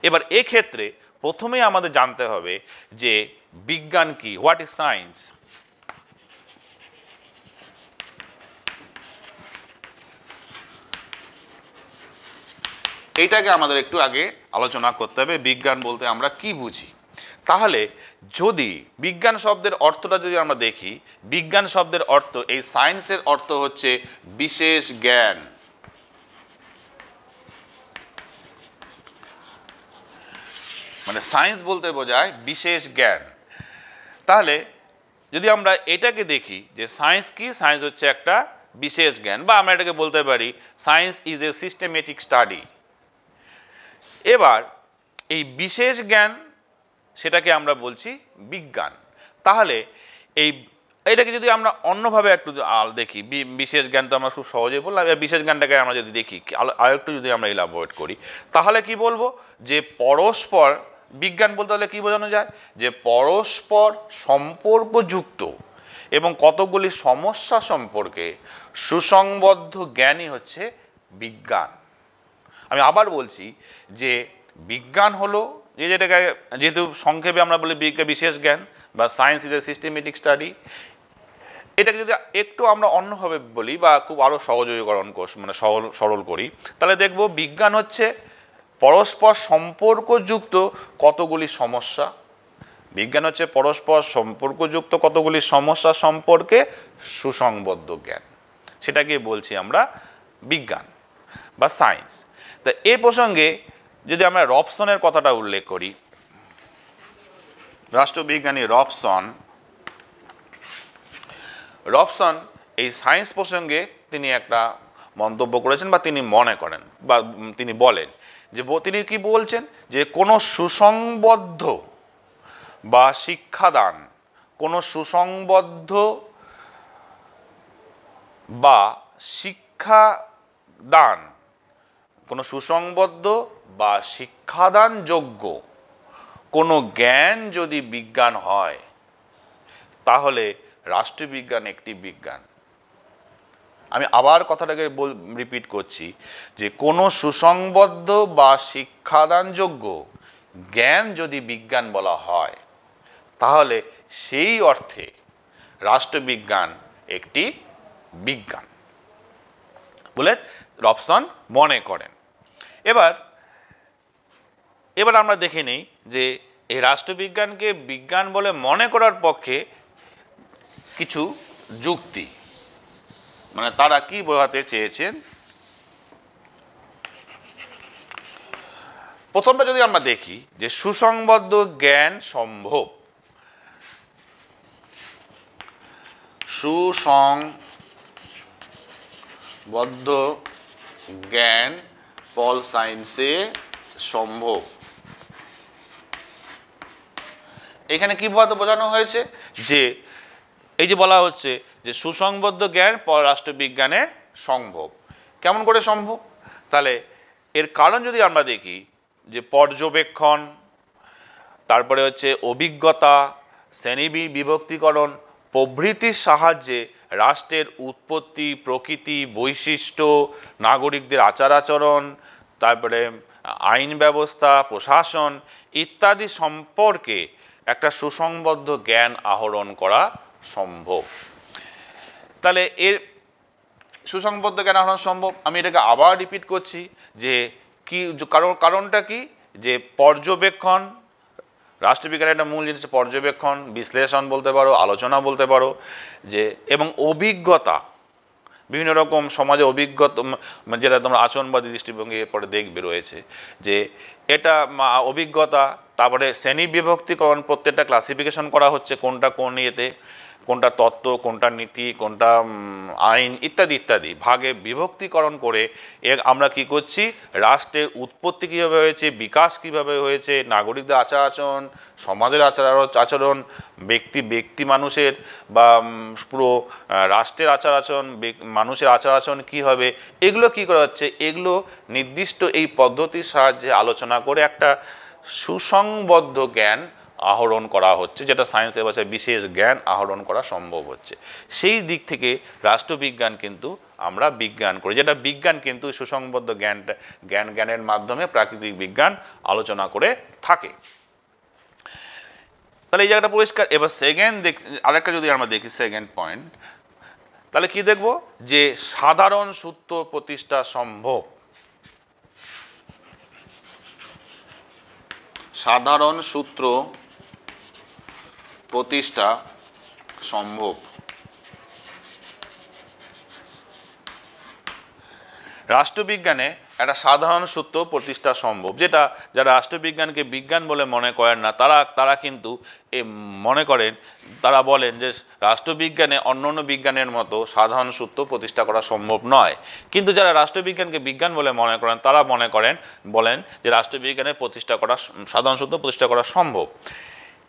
এবার এক্ষেত্রে প্রথমেই আমাদের জানতে হবে যে বিজ্ঞান কি হোয়াট ইজ সায়েন্স এইটাকে আমাদের একটু আগে আলোচনা করতে হবে বিজ্ঞান বলতে আমরা কি বুঝি তাহলে যদি বিজ্ঞান শব্দের অর্থটা যদি আমরা দেখি বিজ্ঞান শব্দের অর্থ এই সায়েন্সের অর্থ হচ্ছে বিশেষ জ্ঞান মানে সায়েন্স বলতে বোঝায় বিশেষ জ্ঞান তাহলে যদি আমরা এটাকে দেখি যে সায়েন্স কি সায়েন্স হচ্ছে একটা বিশেষ জ্ঞান বা আমরা এটাকে বলতে পারি science is a systematic study এবার এই বিশেষ জ্ঞান সেটাকে আমরা বলছি বিজ্ঞান তাহলে এই এটাকে যদি আমরা অন্যভাবে একটু দেখি বিশেষ জ্ঞান তো আমরা খুব সহজে বললাম এবার বিশেষ জ্ঞানটাকে আমরা যদি দেখি আরেকটু যদি আমরা ইলাবোরেট করি তাহলে কি বলবো যে পরস্পর বিজ্ঞান বলতে হলে কী বোঝানো যায় যে পরস্পর সম্পর্কযুক্ত এবং কতগুলি সমস্যা সম্পর্কে সুসংবদ্ধ জ্ঞানই হচ্ছে বিজ্ঞান আমি আবার বলছি যে বিজ্ঞান হলো যে যেটাকে যেহেতু সংক্ষেপে আমরা বলি বিশেষ জ্ঞান বা science is a systematic study এটাকে যদি একটু আমরা অন্যভাবে বলি বা খুব আরও সহযোগীকরণ মানে সহল সরল করি তাহলে দেখব বিজ্ঞান হচ্ছে পরস্পর সম্পর্কযুক্ত কতগুলি সমস্যা বিজ্ঞান হচ্ছে পরস্পর সম্পর্কযুক্ত কতগুলি সমস্যা সম্পর্কে সুসংবদ্ধ জ্ঞান সেটাকে বলছি আমরা বিজ্ঞান বা সায়েন্স তা এ প্রসঙ্গে যদি আমরা রবসনের কথাটা উল্লেখ করি রাষ্ট্রবিজ্ঞানী রবসন রবসন এই সায়েন্স প্রসঙ্গে তিনি একটা মন্তব্য করেছেন বা তিনি মনে করেন বা তিনি বলেন যে তিনি কি বলছেন যে কোনো সুসংবদ্ধ বা শিক্ষাদান কোনো সুসংবদ্ধ বা শিক্ষা দান কোনো সুসংবদ্ধ বা শিক্ষাদান যোগ্য কোনো জ্ঞান যদি বিজ্ঞান হয় তাহলে রাষ্ট্রবিজ্ঞান একটি বিজ্ঞান আমি আবার কথাটাকে রিপিট করছি যে কোনো সুসংবদ্ধ বা শিক্ষাদানযোগ্য জ্ঞান যদি বিজ্ঞান বলা হয় তাহলে সেই অর্থে রাষ্ট্রবিজ্ঞান একটি বিজ্ঞান বলে রবসন মনে করেন এবার এবার আমরা দেখে নিই যে এই রাষ্ট্রবিজ্ঞানকে বিজ্ঞান বলে মনে করার পক্ষে কিছু যুক্তি মানে তারা কি বোঝাতে চেয়েছেন প্রথমটা যদি আমরা দেখি যে সুসংবদ্ধ জ্ঞান সম্ভব সুসংবদ্ধ জ্ঞান পল সায়েন্সে সম্ভব এখানে কী বোঝাতে বোঝানো হয়েছে যে এই যে বলা হচ্ছে যে সুসংবদ্ধ জ্ঞান পররাষ্ট্রবিজ্ঞানে সম্ভব কেমন করে সম্ভব তাহলে এর কারণ যদি আমরা দেখি যে পর্যবেক্ষণ তারপরে হচ্ছে অভিজ্ঞতা শ্রেণী বিভক্তিকরণ প্রভৃতির সাহায্যে রাষ্ট্রের উৎপত্তি প্রকৃতি বৈশিষ্ট্য নাগরিকদের আচার আচরণ তারপরে আইন ব্যবস্থা প্রশাসন ইত্যাদি সম্পর্কে একটা সুসংবদ্ধ জ্ঞান আহরণ করা সম্ভব তাহলে এর সুসংবদ্ধ কেন হওয়া সম্ভব আমি এটাকে আবার রিপিট করছি যে কি কারণ কারণটা কি যে পর্যবেক্ষণ রাষ্ট্রবিজ্ঞানের একটা মূল জিনিস পর্যবেক্ষণ বিশ্লেষণ বলতে পারো আলোচনা বলতে পারো যে এবং অভিজ্ঞতা বিভিন্ন রকম সমাজে অভিজ্ঞতা মানে যেটা তোমরা আচরণবাদী দৃষ্টিভঙ্গি পরে দেখবে রয়েছে যে এটা অভিজ্ঞতা তারপরে শ্রেণী বিভক্তিকরণ প্রত্যেকটা ক্লাসিফিকেশন করা হচ্ছে কোনটা কোন ইয়েতে কোনটা তত্ত্ব কোনটা নীতি কোনটা আইন ইত্যাদি ইত্যাদি ভাগে বিভক্তিকরণ করে এর আমরা কি করছি রাষ্ট্রের উৎপত্তি কীভাবে হয়েছে বিকাশ কিভাবে হয়েছে নাগরিকদের আচার আচরণ সমাজের আচার আচরণ ব্যক্তি ব্যক্তি মানুষের বা পুরো রাষ্ট্রের আচার আচরণ মানুষের আচার আচরণ কী হবে এগুলো কি করা হচ্ছে এগুলো নির্দিষ্ট এই পদ্ধতির সাহায্যে আলোচনা করে একটা সুসংবদ্ধ জ্ঞান আহরণ করা হচ্ছে যেটা সায়েন্সের ভাষায় বিশেষ জ্ঞান আহরণ করা সম্ভব হচ্ছে সেই দিক থেকে রাষ্ট্রবিজ্ঞান কিন্তু আমরা বিজ্ঞান করি যেটা বিজ্ঞান কিন্তু সুসংবদ্ধ জ্ঞানটা জ্ঞান জ্ঞানের মাধ্যমে প্রাকৃতিক বিজ্ঞান আলোচনা করে থাকে তাহলে এই জায়গাটা পরিষ্কার এবার সেকেন্ড দেখ আরেকটা যদি আমরা দেখি সেকেন্ড পয়েন্ট তাহলে কি দেখব যে সাধারণ সূত্র প্রতিষ্ঠা সম্ভব সাধারণ সূত্র প্রতিষ্ঠা সম্ভব রাষ্ট্রবিজ্ঞানে একটা সাধারণ সূত্র প্রতিষ্ঠা সম্ভব যেটা যারা রাষ্ট্রবিজ্ঞানকে বিজ্ঞান বলে মনে করেন না তারা তারা কিন্তু এ মনে করেন তারা বলেন যে রাষ্ট্রবিজ্ঞানে অন্য অন্য বিজ্ঞানের মতো সাধারণ সূত্র প্রতিষ্ঠা করা সম্ভব নয় কিন্তু যারা রাষ্ট্রবিজ্ঞানকে বিজ্ঞান বলে মনে করেন তারা মনে করেন বলেন যে রাষ্ট্রবিজ্ঞানে প্রতিষ্ঠা করা সাধারণ সূত্র প্রতিষ্ঠা করা সম্ভব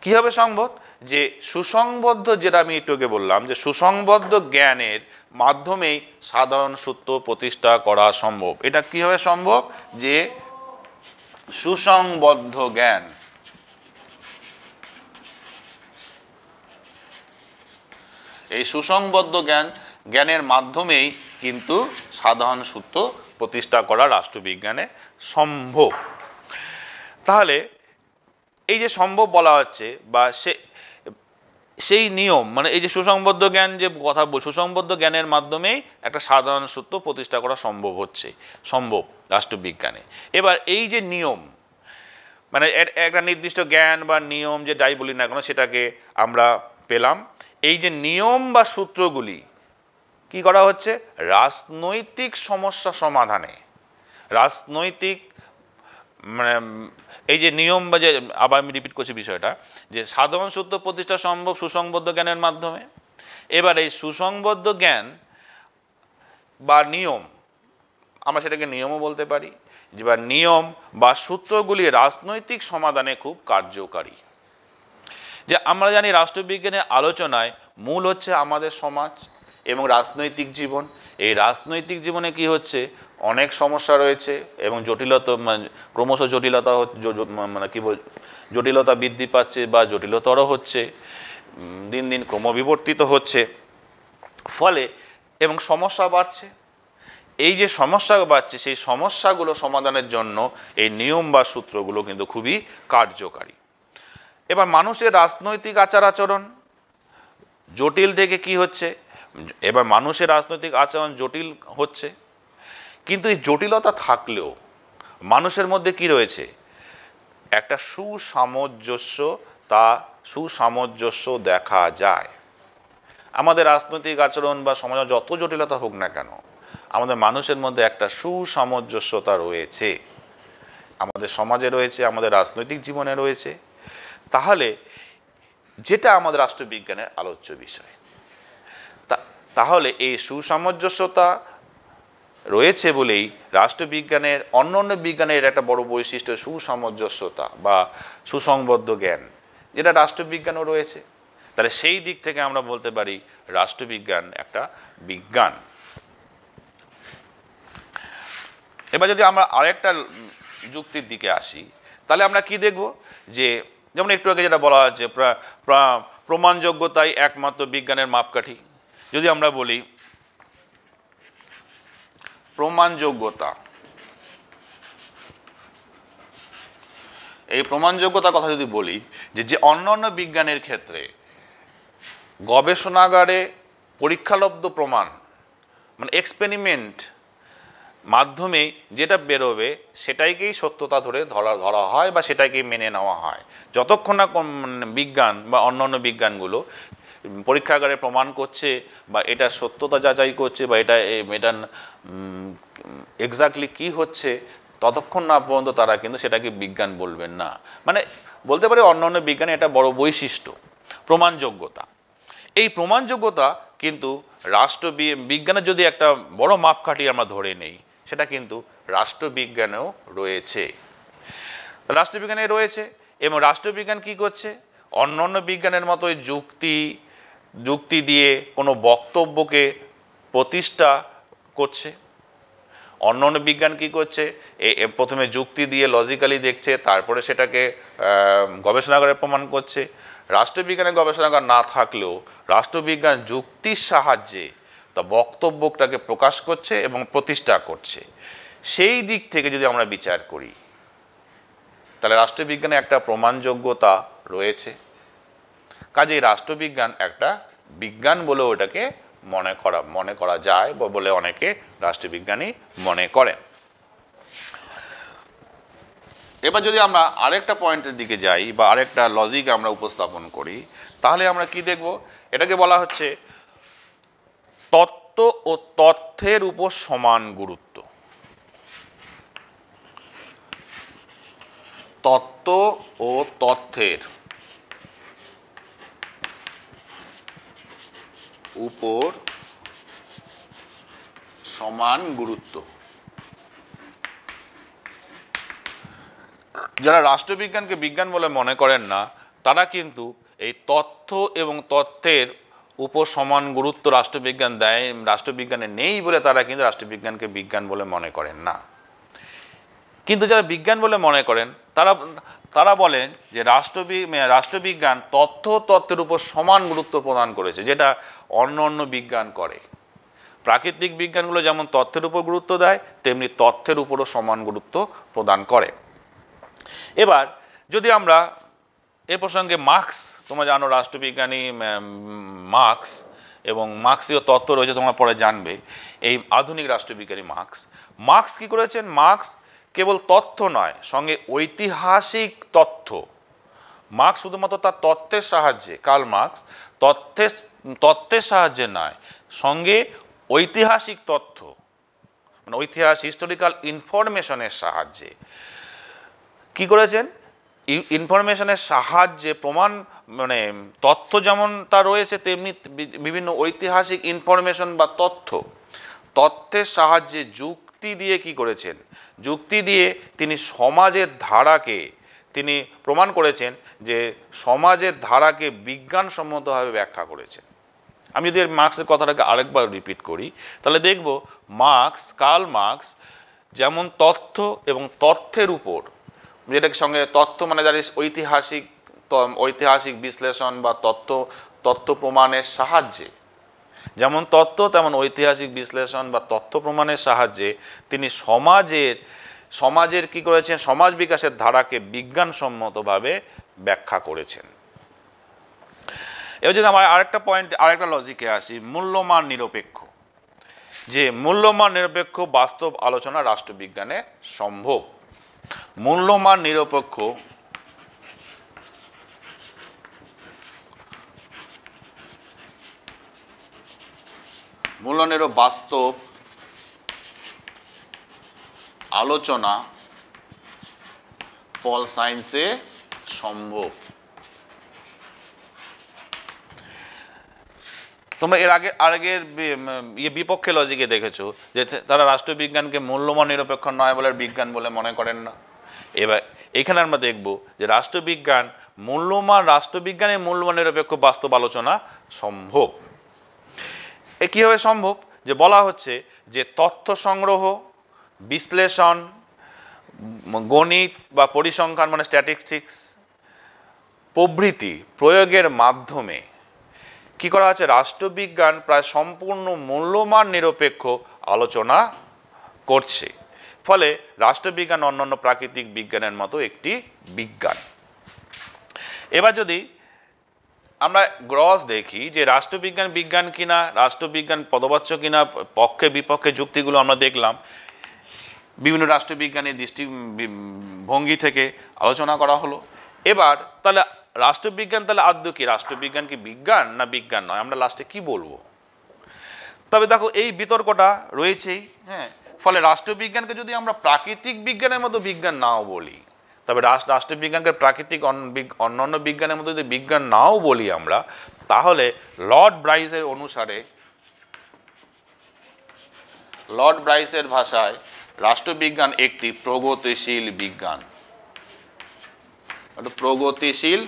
কীভাবে সংবদ যে সুসংবদ্ধ যেটা আমি একটুকে বললাম যে সুসংবদ্ধ জ্ঞানের মাধ্যমেই সাধারণ সূত্র প্রতিষ্ঠা করা সম্ভব এটা কীভাবে সম্ভব যে সুসংবদ্ধ জ্ঞান এই সুসংবদ্ধ জ্ঞান জ্ঞানের মাধ্যমেই কিন্তু সাধারণ সূত্র প্রতিষ্ঠা করা রাষ্ট্রবিজ্ঞানে সম্ভব তাহলে এই যে সম্ভব বলা হচ্ছে বা সে সেই নিয়ম মানে এই যে সুসংবদ্ধ জ্ঞান যে কথা বল সুসংবদ্ধ জ্ঞানের মাধ্যমেই একটা সাধারণ সূত্র প্রতিষ্ঠা করা সম্ভব হচ্ছে সম্ভব রাষ্ট্রবিজ্ঞানে এবার এই যে নিয়ম মানে একটা নির্দিষ্ট জ্ঞান বা নিয়ম যে যাই বলি না কেন সেটাকে আমরা পেলাম এই যে নিয়ম বা সূত্রগুলি কি করা হচ্ছে রাজনৈতিক সমস্যা সমাধানে রাজনৈতিক মানে এই যে নিয়ম বা যে আবার আমি রিপিট করছি বিষয়টা যে সাধারণ সূত্র প্রতিষ্ঠা সম্ভব সুসংবদ্ধ জ্ঞানের মাধ্যমে এবার এই সুসংবদ্ধ জ্ঞান বা নিয়ম আমরা সেটাকে নিয়মও বলতে পারি যে বা নিয়ম বা সূত্রগুলি রাজনৈতিক সমাধানে খুব কার্যকারী যে আমরা জানি রাষ্ট্রবিজ্ঞানের আলোচনায় মূল হচ্ছে আমাদের সমাজ এবং রাজনৈতিক জীবন এই রাজনৈতিক জীবনে কি হচ্ছে অনেক সমস্যা রয়েছে এবং জটিলতা মানে ক্রমশ জটিলতা মানে কী বল জটিলতা বৃদ্ধি পাচ্ছে বা জটিলতর হচ্ছে দিন দিন ক্রমবিবর্তিত হচ্ছে ফলে এবং সমস্যা বাড়ছে এই যে সমস্যা বাড়ছে সেই সমস্যাগুলো সমাধানের জন্য এই নিয়ম বা সূত্রগুলো কিন্তু খুবই কার্যকারী এবার মানুষের রাজনৈতিক আচার আচরণ জটিল থেকে কি হচ্ছে এবার মানুষের রাজনৈতিক আচরণ জটিল হচ্ছে কিন্তু এই জটিলতা থাকলেও মানুষের মধ্যে কি রয়েছে একটা সুসামঞ্জস্য তা সুসামঞ্জস্য দেখা যায় আমাদের রাজনৈতিক আচরণ বা সমাজ যত জটিলতা হোক না কেন আমাদের মানুষের মধ্যে একটা সুসামঞ্জস্যতা রয়েছে আমাদের সমাজে রয়েছে আমাদের রাজনৈতিক জীবনে রয়েছে তাহলে যেটা আমাদের রাষ্ট্রবিজ্ঞানের আলোচ্য বিষয় তাহলে এই সুসামঞ্জস্যতা রয়েছে বলেই রাষ্ট্রবিজ্ঞানের অন্য অন্য বিজ্ঞানের একটা বড় বৈশিষ্ট্য সুসামঞ্জস্যতা বা সুসংবদ্ধ জ্ঞান যেটা রাষ্ট্রবিজ্ঞানও রয়েছে তাহলে সেই দিক থেকে আমরা বলতে পারি রাষ্ট্রবিজ্ঞান একটা বিজ্ঞান এবার যদি আমরা আরেকটা যুক্তির দিকে আসি তাহলে আমরা কি দেখব যে যেমন একটু আগে যেটা বলা হচ্ছে প্রমাণযোগ্যতাই একমাত্র বিজ্ঞানের মাপকাঠি যদি আমরা বলি প্রমাণযোগ্যতা এই প্রমাণযোগ্যতার কথা যদি বলি যে যে অন্যান্য বিজ্ঞানের ক্ষেত্রে গবেষণাগারে পরীক্ষালব্ধ প্রমাণ মানে এক্সপেরিমেন্ট মাধ্যমে যেটা বেরোবে সেটাইকেই সত্যতা ধরে ধরা ধরা হয় বা সেটাকেই মেনে নেওয়া হয় যতক্ষণ না মানে বিজ্ঞান বা অন্যান্য বিজ্ঞানগুলো পরীক্ষাগারে প্রমাণ করছে বা এটা সত্যতা যাচাই করছে বা এটা এটা এক্স্যাক্টলি কি হচ্ছে ততক্ষণ না পর্যন্ত তারা কিন্তু সেটাকে বিজ্ঞান বলবেন না মানে বলতে পারে অন্য অন্য বিজ্ঞানে এটা বড় বৈশিষ্ট্য প্রমাণযোগ্যতা এই প্রমাণযোগ্যতা কিন্তু বিজ্ঞানে যদি একটা বড় মাপকাঠি আমরা ধরে নেই সেটা কিন্তু রাষ্ট্রবিজ্ঞানেও রয়েছে রাষ্ট্রবিজ্ঞানে রয়েছে এবং রাষ্ট্রবিজ্ঞান কি করছে অন্য অন্য বিজ্ঞানের মতো যুক্তি যুক্তি দিয়ে কোনো বক্তব্যকে প্রতিষ্ঠা করছে অন্য অন্য বিজ্ঞান কী করছে প্রথমে যুক্তি দিয়ে লজিক্যালি দেখছে তারপরে সেটাকে গবেষণাগারে প্রমাণ করছে রাষ্ট্রবিজ্ঞানের গবেষণাগার না থাকলেও রাষ্ট্রবিজ্ঞান যুক্তির সাহায্যে তা বক্তব্যটাকে প্রকাশ করছে এবং প্রতিষ্ঠা করছে সেই দিক থেকে যদি আমরা বিচার করি তাহলে রাষ্ট্রবিজ্ঞানে একটা প্রমাণযোগ্যতা রয়েছে কাজেই রাষ্ট্রবিজ্ঞান একটা বিজ্ঞান বলেও ওটাকে মনে করা মনে করা যায় বলে অনেকে রাষ্ট্রবিজ্ঞানী মনে করেন এবার যদি আমরা আরেকটা পয়েন্টের দিকে যাই বা আরেকটা লজিক আমরা উপস্থাপন করি তাহলে আমরা কি দেখব এটাকে বলা হচ্ছে তত্ত্ব ও তথ্যের উপর সমান গুরুত্ব তত্ত্ব ও তথ্যের উপর সমান গুরুত্ব যারা রাষ্ট্রবিজ্ঞানকে বিজ্ঞান বলে মনে করেন না তারা কিন্তু এই তথ্য এবং তথ্যের উপর সমান গুরুত্ব রাষ্ট্রবিজ্ঞান দেয় রাষ্ট্রবিজ্ঞানে নেই বলে তারা কিন্তু রাষ্ট্রবিজ্ঞানকে বিজ্ঞান বলে মনে করেন না কিন্তু যারা বিজ্ঞান বলে মনে করেন তারা তারা বলেন যে রাষ্ট্রবি মানে রাষ্ট্রবিজ্ঞান তথ্য তত্ত্বের উপর সমান গুরুত্ব প্রদান করেছে যেটা অন্য অন্য বিজ্ঞান করে প্রাকৃতিক বিজ্ঞানগুলো যেমন তথ্যের উপর গুরুত্ব দেয় তেমনি তথ্যের উপরও সমান গুরুত্ব প্রদান করে এবার যদি আমরা এ প্রসঙ্গে মার্ক্স তোমরা জানো রাষ্ট্রবিজ্ঞানী মার্ক্স এবং মার্ক্সীয় তত্ত্ব রয়েছে তোমরা পরে জানবে এই আধুনিক রাষ্ট্রবিজ্ঞানী মার্ক্স মার্ক্স কি করেছেন মার্ক্স কেবল তথ্য নয় সঙ্গে ঐতিহাসিক তথ্য মার্ক্স শুধুমাত্র তার তত্ত্বের সাহায্যে কার্ল মার্ক্স তথ্যের তত্ত্বের সাহায্যে নয় সঙ্গে ঐতিহাসিক তথ্য মানে ঐতিহাস হিস্টোরিক্যাল ইনফরমেশনের সাহায্যে কি করেছেন ইনফরমেশনের সাহায্যে প্রমাণ মানে তথ্য যেমন তা রয়েছে তেমনি বিভিন্ন ঐতিহাসিক ইনফরমেশন বা তথ্য তথ্যের সাহায্যে যুগ যুক্তি দিয়ে কি করেছেন যুক্তি দিয়ে তিনি সমাজের ধারাকে তিনি প্রমাণ করেছেন যে সমাজের ধারাকে বিজ্ঞানসম্মতভাবে ব্যাখ্যা করেছেন আমি যদি মার্ক্সের কথাটাকে আরেকবার রিপিট করি তাহলে দেখব মার্ক্স কার্ল মার্ক্স যেমন তথ্য এবং তথ্যের উপর যেটার সঙ্গে তথ্য মানে যারা ঐতিহাসিক ঐতিহাসিক বিশ্লেষণ বা তথ্য তথ্য প্রমাণের সাহায্যে যেমন তত্ত্ব তেমন ঐতিহাসিক বিশ্লেষণ বা তথ্য প্রমাণের সাহায্যে তিনি সমাজের সমাজের কি করেছেন সমাজ বিকাশের ধারাকে বিজ্ঞানসম্মতভাবে ব্যাখ্যা করেছেন এবার যদি আমার আরেকটা পয়েন্ট আরেকটা লজিকে আসি মূল্যমান নিরপেক্ষ যে মূল্যমান নিরপেক্ষ বাস্তব আলোচনা রাষ্ট্রবিজ্ঞানে সম্ভব মূল্যমান নিরপেক্ষ মূলনেরও বাস্তব আলোচনা পল সায়েন্সে সম্ভব তোমরা এর আগে আগের ইয়ে বিপক্ষে লজিকে দেখেছো যে তারা রাষ্ট্রবিজ্ঞানকে মূল্যমান নিরপেক্ষ নয় বলে বিজ্ঞান বলে মনে করেন না এবার এখানে আমরা দেখব যে রাষ্ট্রবিজ্ঞান মূল্যমান রাষ্ট্রবিজ্ঞানের মূল্যমান নিরপেক্ষ বাস্তব আলোচনা সম্ভব এ কীভাবে সম্ভব যে বলা হচ্ছে যে তথ্য সংগ্রহ বিশ্লেষণ গণিত বা পরিসংখ্যান মানে স্ট্যাটিস্টিক্স প্রভৃতি প্রয়োগের মাধ্যমে কি করা আছে রাষ্ট্রবিজ্ঞান প্রায় সম্পূর্ণ মূল্যমান নিরপেক্ষ আলোচনা করছে ফলে রাষ্ট্রবিজ্ঞান অন্যান্য প্রাকৃতিক বিজ্ঞানের মতো একটি বিজ্ঞান এবার যদি আমরা গ্রস দেখি যে রাষ্ট্রবিজ্ঞান বিজ্ঞান কিনা রাষ্ট্রবিজ্ঞান পদবাচ্য কিনা পক্ষে বিপক্ষে যুক্তিগুলো আমরা দেখলাম বিভিন্ন রাষ্ট্রবিজ্ঞানের দৃষ্টি ভঙ্গি থেকে আলোচনা করা হলো এবার তাহলে রাষ্ট্রবিজ্ঞান তাহলে আদ্য কি রাষ্ট্রবিজ্ঞান কি বিজ্ঞান না বিজ্ঞান নয় আমরা লাস্টে কি বলবো তবে দেখো এই বিতর্কটা রয়েছেই হ্যাঁ ফলে রাষ্ট্রবিজ্ঞানকে যদি আমরা প্রাকৃতিক বিজ্ঞানের মতো বিজ্ঞান নাও বলি তবে রাষ্ট্রবিজ্ঞানকে প্রাকৃতিক অন্যান্য বিজ্ঞানের মধ্যে যদি বিজ্ঞান নাও বলি আমরা তাহলে লর্ড ব্রাইসের অনুসারে লর্ড ব্রাইসের ভাষায় রাষ্ট্রবিজ্ঞান একটি প্রগতিশীল বিজ্ঞান প্রগতিশীল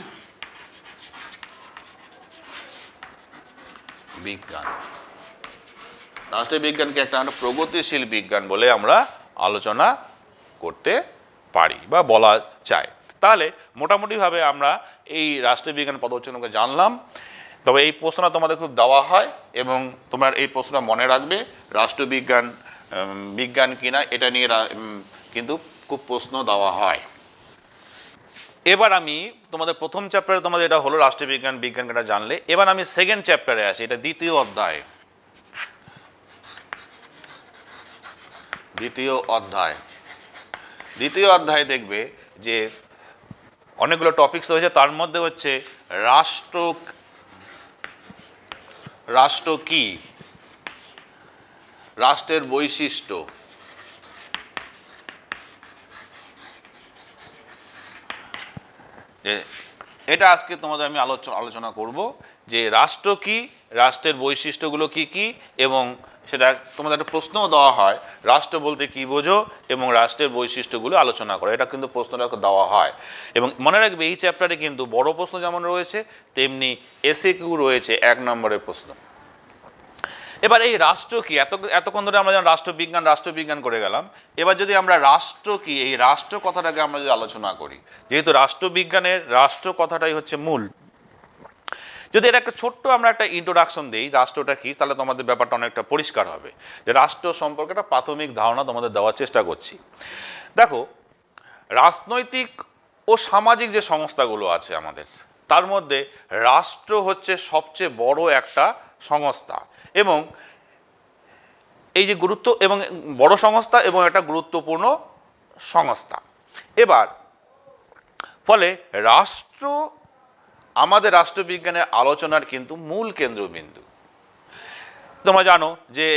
বিজ্ঞান রাষ্ট্রবিজ্ঞানকে একটা প্রগতিশীল বিজ্ঞান বলে আমরা আলোচনা করতে পারি বা বলা চায় তাহলে মোটামুটিভাবে আমরা এই রাষ্ট্রবিজ্ঞান পদচ্ছনকে জানলাম তবে এই প্রশ্নটা তোমাদের খুব দেওয়া হয় এবং তোমার এই প্রশ্নটা মনে রাখবে রাষ্ট্রবিজ্ঞান বিজ্ঞান কিনা এটা নিয়ে কিন্তু খুব প্রশ্ন দেওয়া হয় এবার আমি তোমাদের প্রথম চ্যাপ্টারে তোমাদের এটা হলো রাষ্ট্রবিজ্ঞান বিজ্ঞান কেটা জানলে এবার আমি সেকেন্ড চ্যাপ্টারে আসি এটা দ্বিতীয় অধ্যায় দ্বিতীয় অধ্যায় দ্বিতীয় অধ্যায়ে দেখবে যে অনেকগুলো টপিক্স রয়েছে তার মধ্যে হচ্ছে রাষ্ট্র রাষ্ট্র কি রাষ্ট্রের বৈশিষ্ট্য এটা আজকে তোমাদের আমি আলোচনা আলোচনা করব যে রাষ্ট্র কি রাষ্ট্রের বৈশিষ্ট্যগুলো কি কি এবং সেটা তোমাদের একটা প্রশ্নও দেওয়া হয় রাষ্ট্র বলতে কী বোঝো এবং রাষ্ট্রের বৈশিষ্ট্যগুলো আলোচনা করো এটা কিন্তু প্রশ্নটা দেওয়া হয় এবং মনে রাখবে এই চ্যাপ্টারে কিন্তু বড় প্রশ্ন যেমন রয়েছে তেমনি এসে কিউ রয়েছে এক নম্বরের প্রশ্ন এবার এই রাষ্ট্র কি এত এতক্ষণ ধরে আমরা যেমন রাষ্ট্রবিজ্ঞান রাষ্ট্রবিজ্ঞান করে গেলাম এবার যদি আমরা রাষ্ট্র কি এই রাষ্ট্র কথাটাকে আমরা যদি আলোচনা করি যেহেতু রাষ্ট্রবিজ্ঞানের রাষ্ট্র কথাটাই হচ্ছে মূল যদি এটা একটা ছোট্ট আমরা একটা ইন্ট্রোডাকশন দিই রাষ্ট্রটা কি তাহলে তোমাদের ব্যাপারটা অনেকটা পরিষ্কার হবে যে রাষ্ট্র সম্পর্কে একটা প্রাথমিক ধারণা তোমাদের দেওয়ার চেষ্টা করছি দেখো রাজনৈতিক ও সামাজিক যে সংস্থাগুলো আছে আমাদের তার মধ্যে রাষ্ট্র হচ্ছে সবচেয়ে বড় একটা সংস্থা এবং এই যে গুরুত্ব এবং বড় সংস্থা এবং একটা গুরুত্বপূর্ণ সংস্থা এবার ফলে রাষ্ট্র আমাদের রাষ্ট্রবিজ্ঞানের আলোচনার কিন্তু মূল কেন্দ্রবিন্দু তোমরা জানো যে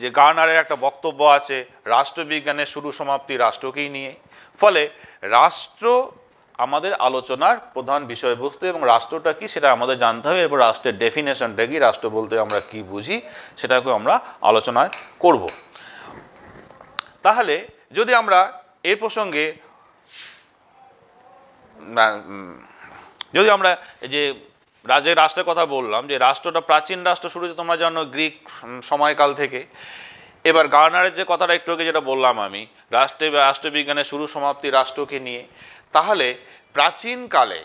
যে গার্নারের একটা বক্তব্য আছে রাষ্ট্রবিজ্ঞানের শুরু সমাপ্তি রাষ্ট্রকেই নিয়ে ফলে রাষ্ট্র আমাদের আলোচনার প্রধান বিষয়বস্তু এবং রাষ্ট্রটা কি সেটা আমাদের জানতে হবে এরপর রাষ্ট্রের ডেফিনেশনটা কি রাষ্ট্র বলতে আমরা কি বুঝি সেটাকে আমরা আলোচনা করব তাহলে যদি আমরা এ প্রসঙ্গে যদি আমরা যে রাজ্যের রাষ্ট্রের কথা বললাম যে রাষ্ট্রটা প্রাচীন রাষ্ট্র শুরু তোমরা জানো গ্রিক সময়কাল থেকে এবার গার্নারের যে কথাটা একটু আগে যেটা বললাম আমি রাষ্ট্রে রাষ্ট্রবিজ্ঞানের শুরু সমাপ্তি রাষ্ট্রকে নিয়ে তাহলে প্রাচীনকালে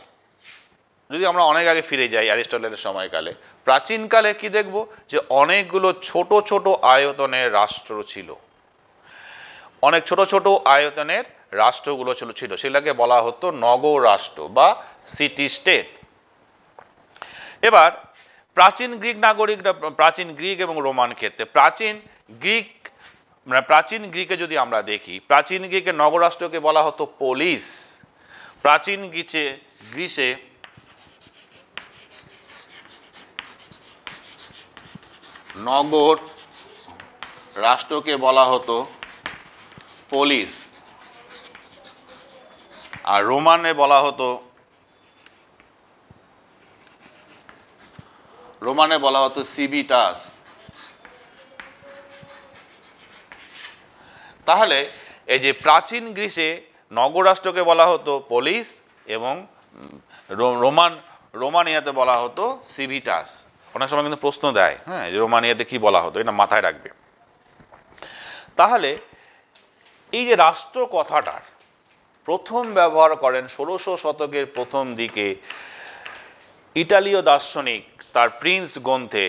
যদি আমরা অনেক আগে ফিরে যাই অ্যারিস্টলের সময়কালে প্রাচীনকালে কি দেখব যে অনেকগুলো ছোট ছোট আয়তনের রাষ্ট্র ছিল অনেক ছোট ছোট আয়তনের রাষ্ট্রগুলো ছিল ছিল সেটাকে বলা হতো নগর রাষ্ট্র বা সিটি স্টেট এবার প্রাচীন গ্রিক নাগরিকরা প্রাচীন গ্রিক এবং রোমান ক্ষেত্রে প্রাচীন গ্রিক মানে প্রাচীন গ্রিকে যদি আমরা দেখি প্রাচীন গ্রিকে নগরাষ্ট্রকে বলা হতো পোলিশ প্রাচীন গ্রিসে গ্রিসে নগর রাষ্ট্রকে বলা হতো পোলিশ আর রোমানে বলা হতো রোমানে বলা হতো সিবিটাস তাহলে এই যে প্রাচীন গ্রীসে নগরাষ্ট্রকে বলা হতো পলিস এবং রোমান রোমানিয়াতে বলা হতো সিভিটাস অনেক সময় কিন্তু প্রশ্ন দেয় হ্যাঁ যে রোমানিয়াতে কী বলা হতো এটা মাথায় রাখবে তাহলে এই যে রাষ্ট্র কথাটার প্রথম ব্যবহার করেন ষোলোশো শতকের প্রথম দিকে ইটালীয় দার্শনিক তার প্রিন্স গ্রন্থে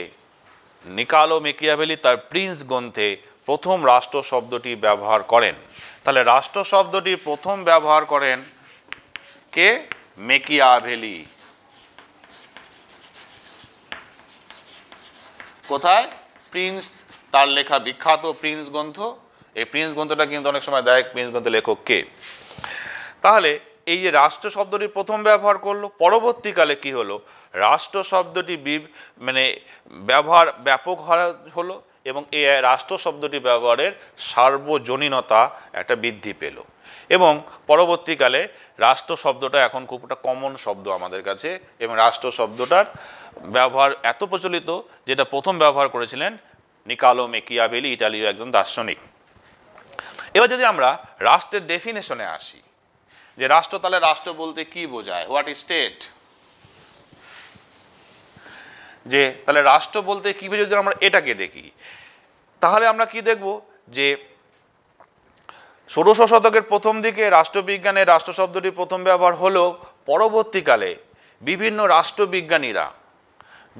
নিকালো মেকিয়াভেলি তার প্রিন্স গ্রন্থে প্রথম রাষ্ট্র শব্দটি ব্যবহার করেন তাহলে রাষ্ট্র শব্দটি প্রথম ব্যবহার করেন কে মেকিয়াভেলি কোথায় প্রিন্স তার লেখা বিখ্যাত প্রিন্স গ্রন্থ এই প্রিন্স গ্রন্থটা কিন্তু অনেক সময় দেয় প্রিন্স গ্রন্থ লেখক কে তাহলে এই যে রাষ্ট্র শব্দটি প্রথম ব্যবহার করলো পরবর্তীকালে কি হলো রাষ্ট্র শব্দটি মানে ব্যবহার ব্যাপক হলো এবং এই রাষ্ট্র শব্দটি ব্যবহারের সার্বজনীনতা একটা বৃদ্ধি পেল এবং পরবর্তীকালে রাষ্ট্র শব্দটা এখন খুব একটা কমন শব্দ আমাদের কাছে এবং রাষ্ট্র শব্দটার ব্যবহার এত প্রচলিত যেটা প্রথম ব্যবহার করেছিলেন নিকালো মেকিয়াভেলি ইটালীয় একজন দার্শনিক এবার যদি আমরা রাষ্ট্রের ডেফিনেশনে আসি যে রাষ্ট্র তাহলে রাষ্ট্র বলতে কি বোঝায় হোয়াট ইজ স্টেট যে তাহলে রাষ্ট্র বলতে কীভাবে যদি আমরা এটাকে দেখি তাহলে আমরা কি দেখব যে ষোড়শ শতকের প্রথম দিকে রাষ্ট্রবিজ্ঞানে রাষ্ট্র শব্দটি প্রথম ব্যবহার হলেও পরবর্তীকালে বিভিন্ন রাষ্ট্রবিজ্ঞানীরা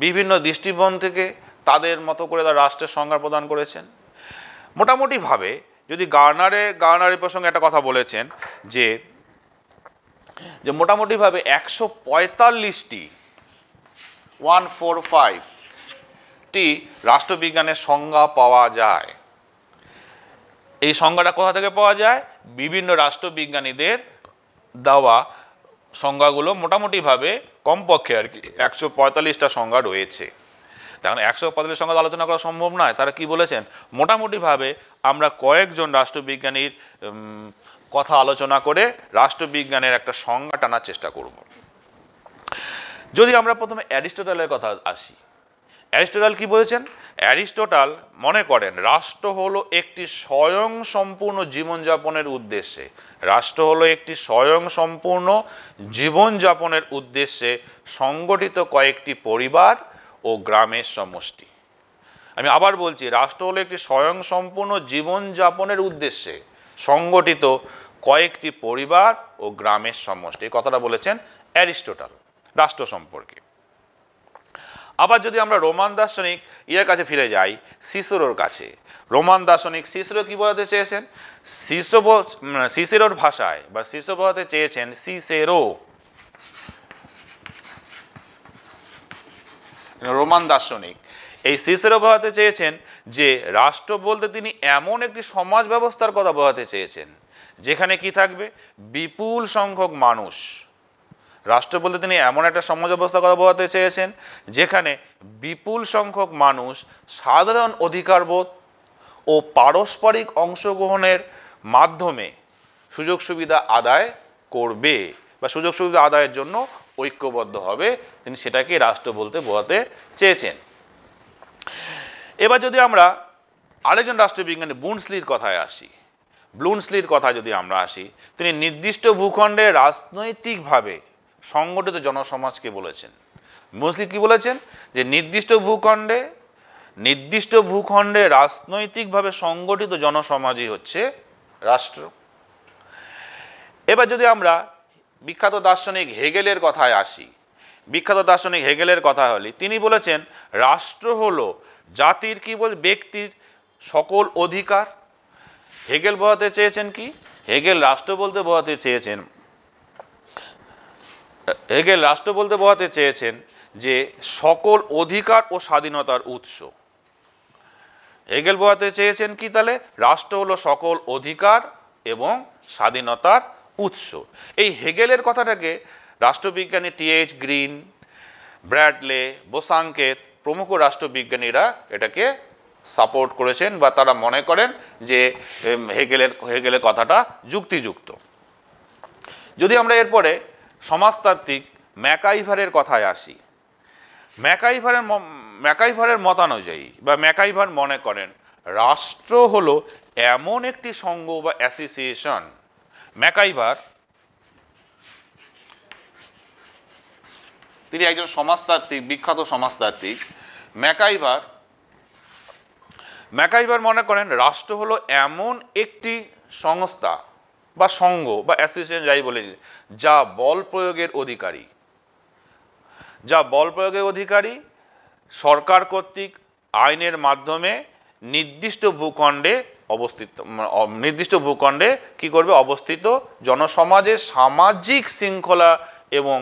বিভিন্ন দৃষ্টিভন থেকে তাদের মতো করে তারা রাষ্ট্রের সংজ্ঞা প্রদান করেছেন মোটামুটিভাবে যদি গার্নারে গার্নারের প্রসঙ্গে একটা কথা বলেছেন যে যে মোটামুটিভাবে একশো পঁয়তাল্লিশটি ওয়ান ফোর ফাইভটি রাষ্ট্রবিজ্ঞানের সংজ্ঞা পাওয়া যায় এই সংজ্ঞাটা কোথা থেকে পাওয়া যায় বিভিন্ন রাষ্ট্রবিজ্ঞানীদের দেওয়া সংজ্ঞাগুলো মোটামুটিভাবে কমপক্ষে আর কি একশো পঁয়তাল্লিশটা সংজ্ঞা রয়েছে তখন একশো পঁয়তাল্লিশ সংখ্যা আলোচনা করা সম্ভব নয় তারা কি বলেছেন মোটামুটিভাবে আমরা কয়েকজন রাষ্ট্রবিজ্ঞানীর কথা আলোচনা করে রাষ্ট্রবিজ্ঞানের একটা সংজ্ঞা টানার চেষ্টা করব যদি আমরা প্রথমে অ্যারিস্টোটালের কথা আসি অ্যারিস্টোটাল কি বলেছেন অ্যারিস্টোটাল মনে করেন রাষ্ট্র হলো একটি স্বয়ং সম্পূর্ণ জীবনযাপনের উদ্দেশ্যে রাষ্ট্র হলো একটি স্বয়ং সম্পূর্ণ জীবনযাপনের উদ্দেশ্যে সংগঠিত কয়েকটি পরিবার ও গ্রামের সমষ্টি আমি আবার বলছি রাষ্ট্র হলো একটি স্বয়ং সম্পূর্ণ জীবনযাপনের উদ্দেশ্যে সংগঠিত কয়েকটি পরিবার ও গ্রামের সমষ্টি এই কথাটা বলেছেন অ্যারিস্টোটাল রাষ্ট্র সম্পর্কে আবার যদি আমরা রোমান দার্শনিক ইয়ার কাছে ফিরে যাই শিশুরোর কাছে রোমান দার্শনিক শিশুর কী বোঝাতে চেয়েছেন সিসো শিশিরোর ভাষায় বা শিশু বোঝাতে চেয়েছেন শিশেরো রোমান দার্শনিক এই সিসেরো বোঝাতে চেয়েছেন যে রাষ্ট্র বলতে তিনি এমন একটি সমাজ ব্যবস্থার কথা বোঝাতে চেয়েছেন যেখানে কি থাকবে বিপুল সংখ্যক মানুষ রাষ্ট্র বলতে তিনি এমন একটা সমাজ ব্যবস্থা কথা বোঝাতে চেয়েছেন যেখানে বিপুল সংখ্যক মানুষ সাধারণ অধিকারবোধ ও পারস্পরিক অংশগ্রহণের মাধ্যমে সুযোগ সুবিধা আদায় করবে বা সুযোগ সুবিধা আদায়ের জন্য ঐক্যবদ্ধ হবে তিনি সেটাকে রাষ্ট্র বলতে বোঝাতে চেয়েছেন এবার যদি আমরা আরেকজন রাষ্ট্রবিজ্ঞানী বুনসলির কথায় আসি ব্লুন্সলির কথা যদি আমরা আসি তিনি নির্দিষ্ট ভূখণ্ডে রাজনৈতিকভাবে সংগঠিত জনসমাজকে বলেছেন মুসলিম কি বলেছেন যে নির্দিষ্ট ভূখণ্ডে নির্দিষ্ট ভূখণ্ডে রাজনৈতিকভাবে সংগঠিত জনসমাজই হচ্ছে রাষ্ট্র এবার যদি আমরা বিখ্যাত দার্শনিক হেগেলের কথায় আসি বিখ্যাত দার্শনিক হেগেলের কথা হলে তিনি বলেছেন রাষ্ট্র হলো জাতির কি বল ব্যক্তির সকল অধিকার হেগেল বোঝাতে চেয়েছেন কি হেগেল রাষ্ট্র বলতে বোঝাতে চেয়েছেন হেগেল রাষ্ট্র বলতে বোঝাতে চেয়েছেন যে সকল অধিকার ও স্বাধীনতার উৎস হেগেল বোঝাতে চেয়েছেন কি তাহলে রাষ্ট্র হলো সকল অধিকার এবং স্বাধীনতার উৎস এই হেগেলের কথাটাকে রাষ্ট্রবিজ্ঞানী টিএইচ গ্রিন ব্র্যাডলে বোসাঙ্কেত প্রমুখ রাষ্ট্রবিজ্ঞানীরা এটাকে সাপোর্ট করেছেন বা তারা মনে করেন যে হেগেলের হেগেলের কথাটা যুক্তিযুক্ত যদি আমরা এরপরে সমাজতাত্ত্বিক ম্যাকাইভারের কথায় আসি ম্যাকাইভারের ম্যাকাইভারের মতানুযায়ী বা ম্যাকাইভার মনে করেন রাষ্ট্র হলো এমন একটি সংঘ বা অ্যাসোসিয়েশন ম্যাকাইভার তিনি একজন সমাজতাত্ত্বিক বিখ্যাত সমাজতাত্ত্বিক ম্যাকাইভার ম্যাকাইবার মনে করেন রাষ্ট্র হলো এমন একটি সংস্থা বা সংঘ বা অ্যাসোসিয়েশন যাই বলে যা বল প্রয়োগের অধিকারী যা বল প্রয়োগের অধিকারী সরকার কর্তৃক আইনের মাধ্যমে নির্দিষ্ট ভূখণ্ডে অবস্থিত নির্দিষ্ট ভূখণ্ডে কি করবে অবস্থিত জনসমাজের সামাজিক শৃঙ্খলা এবং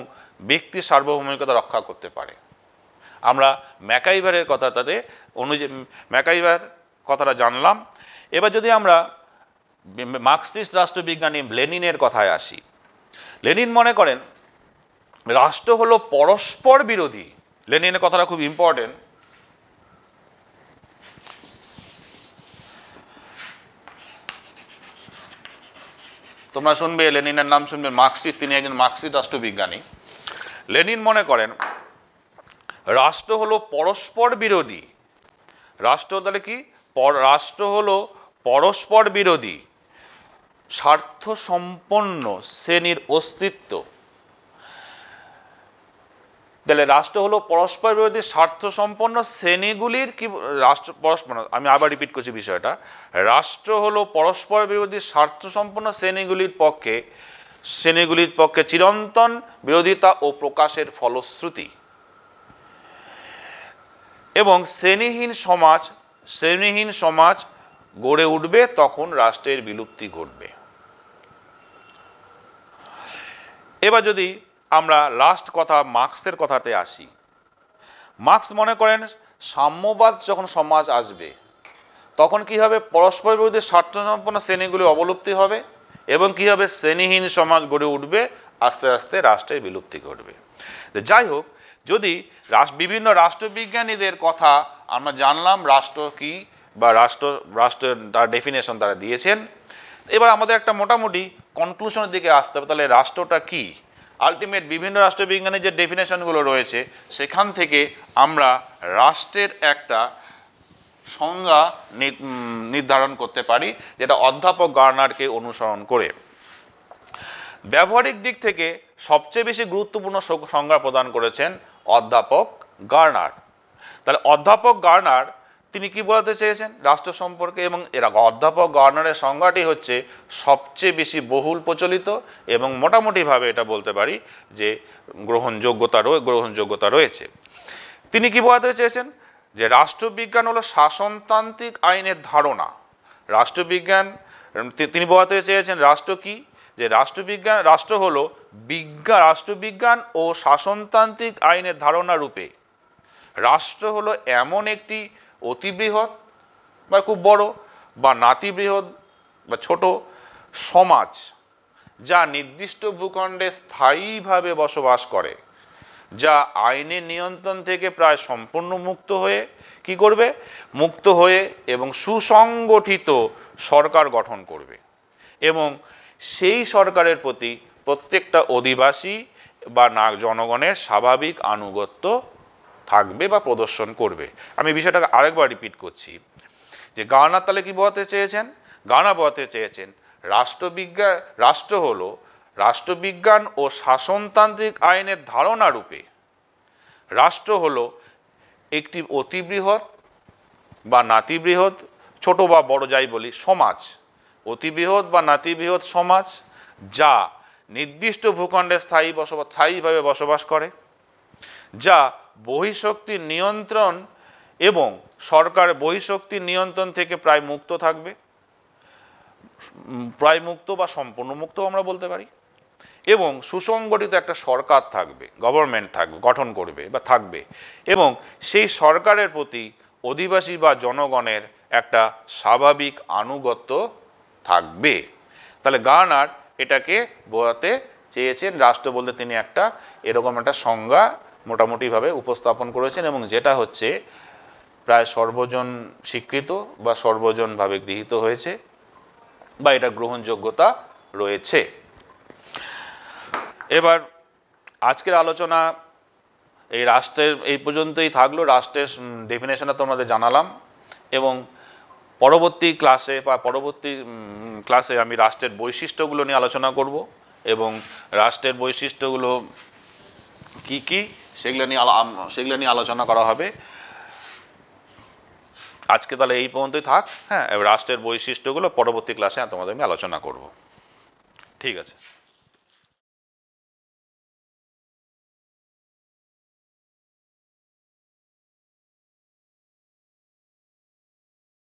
ব্যক্তি সার্বভৌমিকতা রক্ষা করতে পারে আমরা ম্যাকাইভারের কথা তাদের অনুযায়ী ম্যাকাইভার কথাটা জানলাম এবার যদি আমরা মার্কসিস্ট রাষ্ট্রবিজ্ঞানী লেনিনের কথায় আসি লেনিন মনে করেন রাষ্ট্র হলো পরস্পর বিরোধী লেনিনের কথাটা খুব ইম্পর্টেন্ট তোমরা শুনবে লেনিনের নাম শুনবে মার্কসিস্ট তিনি একজন মার্কসিস্ট রাষ্ট্রবিজ্ঞানী লেনিন মনে করেন রাষ্ট্র হলো পরস্পর বিরোধী রাষ্ট্র তাহলে কি রাষ্ট্র হল পরস্পর বিরোধী স্বার্থ সম্পন্ন শ্রেণীর অস্তিত্ব তাহলে রাষ্ট্র হলো পরস্পর বিরোধী স্বার্থ সম্পন্ন শ্রেণীগুলির কি রাষ্ট্র পরস্পর আমি আবার রিপিট করছি বিষয়টা রাষ্ট্র হলো পরস্পর বিরোধী স্বার্থ সম্পন্ন শ্রেণীগুলির পক্ষে শ্রেণীগুলির পক্ষে চিরন্তন বিরোধিতা ও প্রকাশের ফলশ্রুতি এবং শ্রেণীহীন সমাজ শ্রেণীহীন সমাজ গড়ে উঠবে তখন রাষ্ট্রের বিলুপ্তি ঘটবে এবার যদি আমরা লাস্ট কথা মার্ক্সের কথাতে আসি মার্ক্স মনে করেন সাম্যবাদ যখন সমাজ আসবে তখন কি হবে পরস্পর বিরোধী স্বার্থসম্পন্ন শ্রেণীগুলি অবলুপ্তি হবে এবং কি হবে শ্রেণীহীন সমাজ গড়ে উঠবে আস্তে আস্তে রাষ্ট্রের বিলুপ্তি ঘটবে যাই হোক যদি বিভিন্ন রাষ্ট্রবিজ্ঞানীদের কথা আমরা জানলাম রাষ্ট্র কি বা রাষ্ট্র রাষ্ট্রের তার ডেফিনেশন তারা দিয়েছেন এবার আমাদের একটা মোটামুটি কনক্লুশনের দিকে আসতে হবে তাহলে রাষ্ট্রটা কি আলটিমেট বিভিন্ন রাষ্ট্রবিজ্ঞানের যে ডেফিনেশনগুলো রয়েছে সেখান থেকে আমরা রাষ্ট্রের একটা সংজ্ঞা নির্ধারণ করতে পারি যেটা অধ্যাপক গার্নারকে অনুসরণ করে ব্যবহারিক দিক থেকে সবচেয়ে বেশি গুরুত্বপূর্ণ সংজ্ঞা প্রদান করেছেন অধ্যাপক গার্নার তাহলে অধ্যাপক গার্নার তিনি কি বলতে চেয়েছেন রাষ্ট্র সম্পর্কে এবং এরা অধ্যাপক গার্নারের সংজ্ঞাটি হচ্ছে সবচেয়ে বেশি বহুল প্রচলিত এবং মোটামুটিভাবে এটা বলতে পারি যে গ্রহণযোগ্যতা গ্রহণযোগ্যতা রয়েছে তিনি কি বলতে চেয়েছেন যে রাষ্ট্রবিজ্ঞান হলো শাসনতান্ত্রিক আইনের ধারণা রাষ্ট্রবিজ্ঞান তিনি বলতে চেয়েছেন রাষ্ট্র কি যে রাষ্ট্রবিজ্ঞান রাষ্ট্র হলো বিজ্ঞান রাষ্ট্রবিজ্ঞান ও শাসনতান্ত্রিক আইনের ধারণা রূপে রাষ্ট্র হলো এমন একটি অতিবৃহৎ বা খুব বড় বা নাতিবৃহৎ বা ছোট সমাজ যা নির্দিষ্ট ভূখণ্ডে স্থায়ীভাবে বসবাস করে যা আইনের নিয়ন্ত্রণ থেকে প্রায় সম্পূর্ণ মুক্ত হয়ে কি করবে মুক্ত হয়ে এবং সুসংগঠিত সরকার গঠন করবে এবং সেই সরকারের প্রতি প্রত্যেকটা অধিবাসী বা না জনগণের স্বাভাবিক আনুগত্য থাকবে বা প্রদর্শন করবে আমি বিষয়টাকে আরেকবার রিপিট করছি যে গানা তালে কি বোয়াতে চেয়েছেন গানা বোয়াতে চেয়েছেন রাষ্ট্রবিজ্ঞান রাষ্ট্র হলো রাষ্ট্রবিজ্ঞান ও শাসনতান্ত্রিক আইনের ধারণা রূপে রাষ্ট্র হলো একটি অতিবৃহৎ বা নাতিবৃহৎ ছোট বা বড় যাই বলি সমাজ অতিবৃহৎ বা নাতিবৃহৎ সমাজ যা নির্দিষ্ট ভূখণ্ডে স্থায়ী বসবাস স্থায়ীভাবে বসবাস করে যা বহিঃশক্তির নিয়ন্ত্রণ এবং সরকার বহিঃশক্তির নিয়ন্ত্রণ থেকে প্রায় মুক্ত থাকবে প্রায় মুক্ত বা সম্পূর্ণ মুক্ত আমরা বলতে পারি এবং সুসংগঠিত একটা সরকার থাকবে গভর্নমেন্ট থাকবে গঠন করবে বা থাকবে এবং সেই সরকারের প্রতি অধিবাসী বা জনগণের একটা স্বাভাবিক আনুগত্য থাকবে তাহলে গানার এটাকে বোঝাতে চেয়েছেন রাষ্ট্র বলতে তিনি একটা এরকম একটা সংজ্ঞা মোটামুটিভাবে উপস্থাপন করেছেন এবং যেটা হচ্ছে প্রায় সর্বজন স্বীকৃত বা সর্বজনভাবে গৃহীত হয়েছে বা এটা গ্রহণযোগ্যতা রয়েছে এবার আজকের আলোচনা এই রাষ্ট্রের এই পর্যন্তই থাকলো রাষ্ট্রের ডেফিনেশনটা তোমাদের জানালাম এবং পরবর্তী ক্লাসে বা পরবর্তী ক্লাসে আমি রাষ্ট্রের বৈশিষ্ট্যগুলো নিয়ে আলোচনা করব এবং রাষ্ট্রের বৈশিষ্ট্যগুলো কি কী সেগুলো নিয়ে সেগুলো নিয়ে আলোচনা করা হবে আজকে তাহলে এই পর্যন্তই থাক হ্যাঁ রাষ্ট্রের বৈশিষ্ট্যগুলো পরবর্তী ক্লাসে তোমাদের আমি আলোচনা করব ঠিক আছে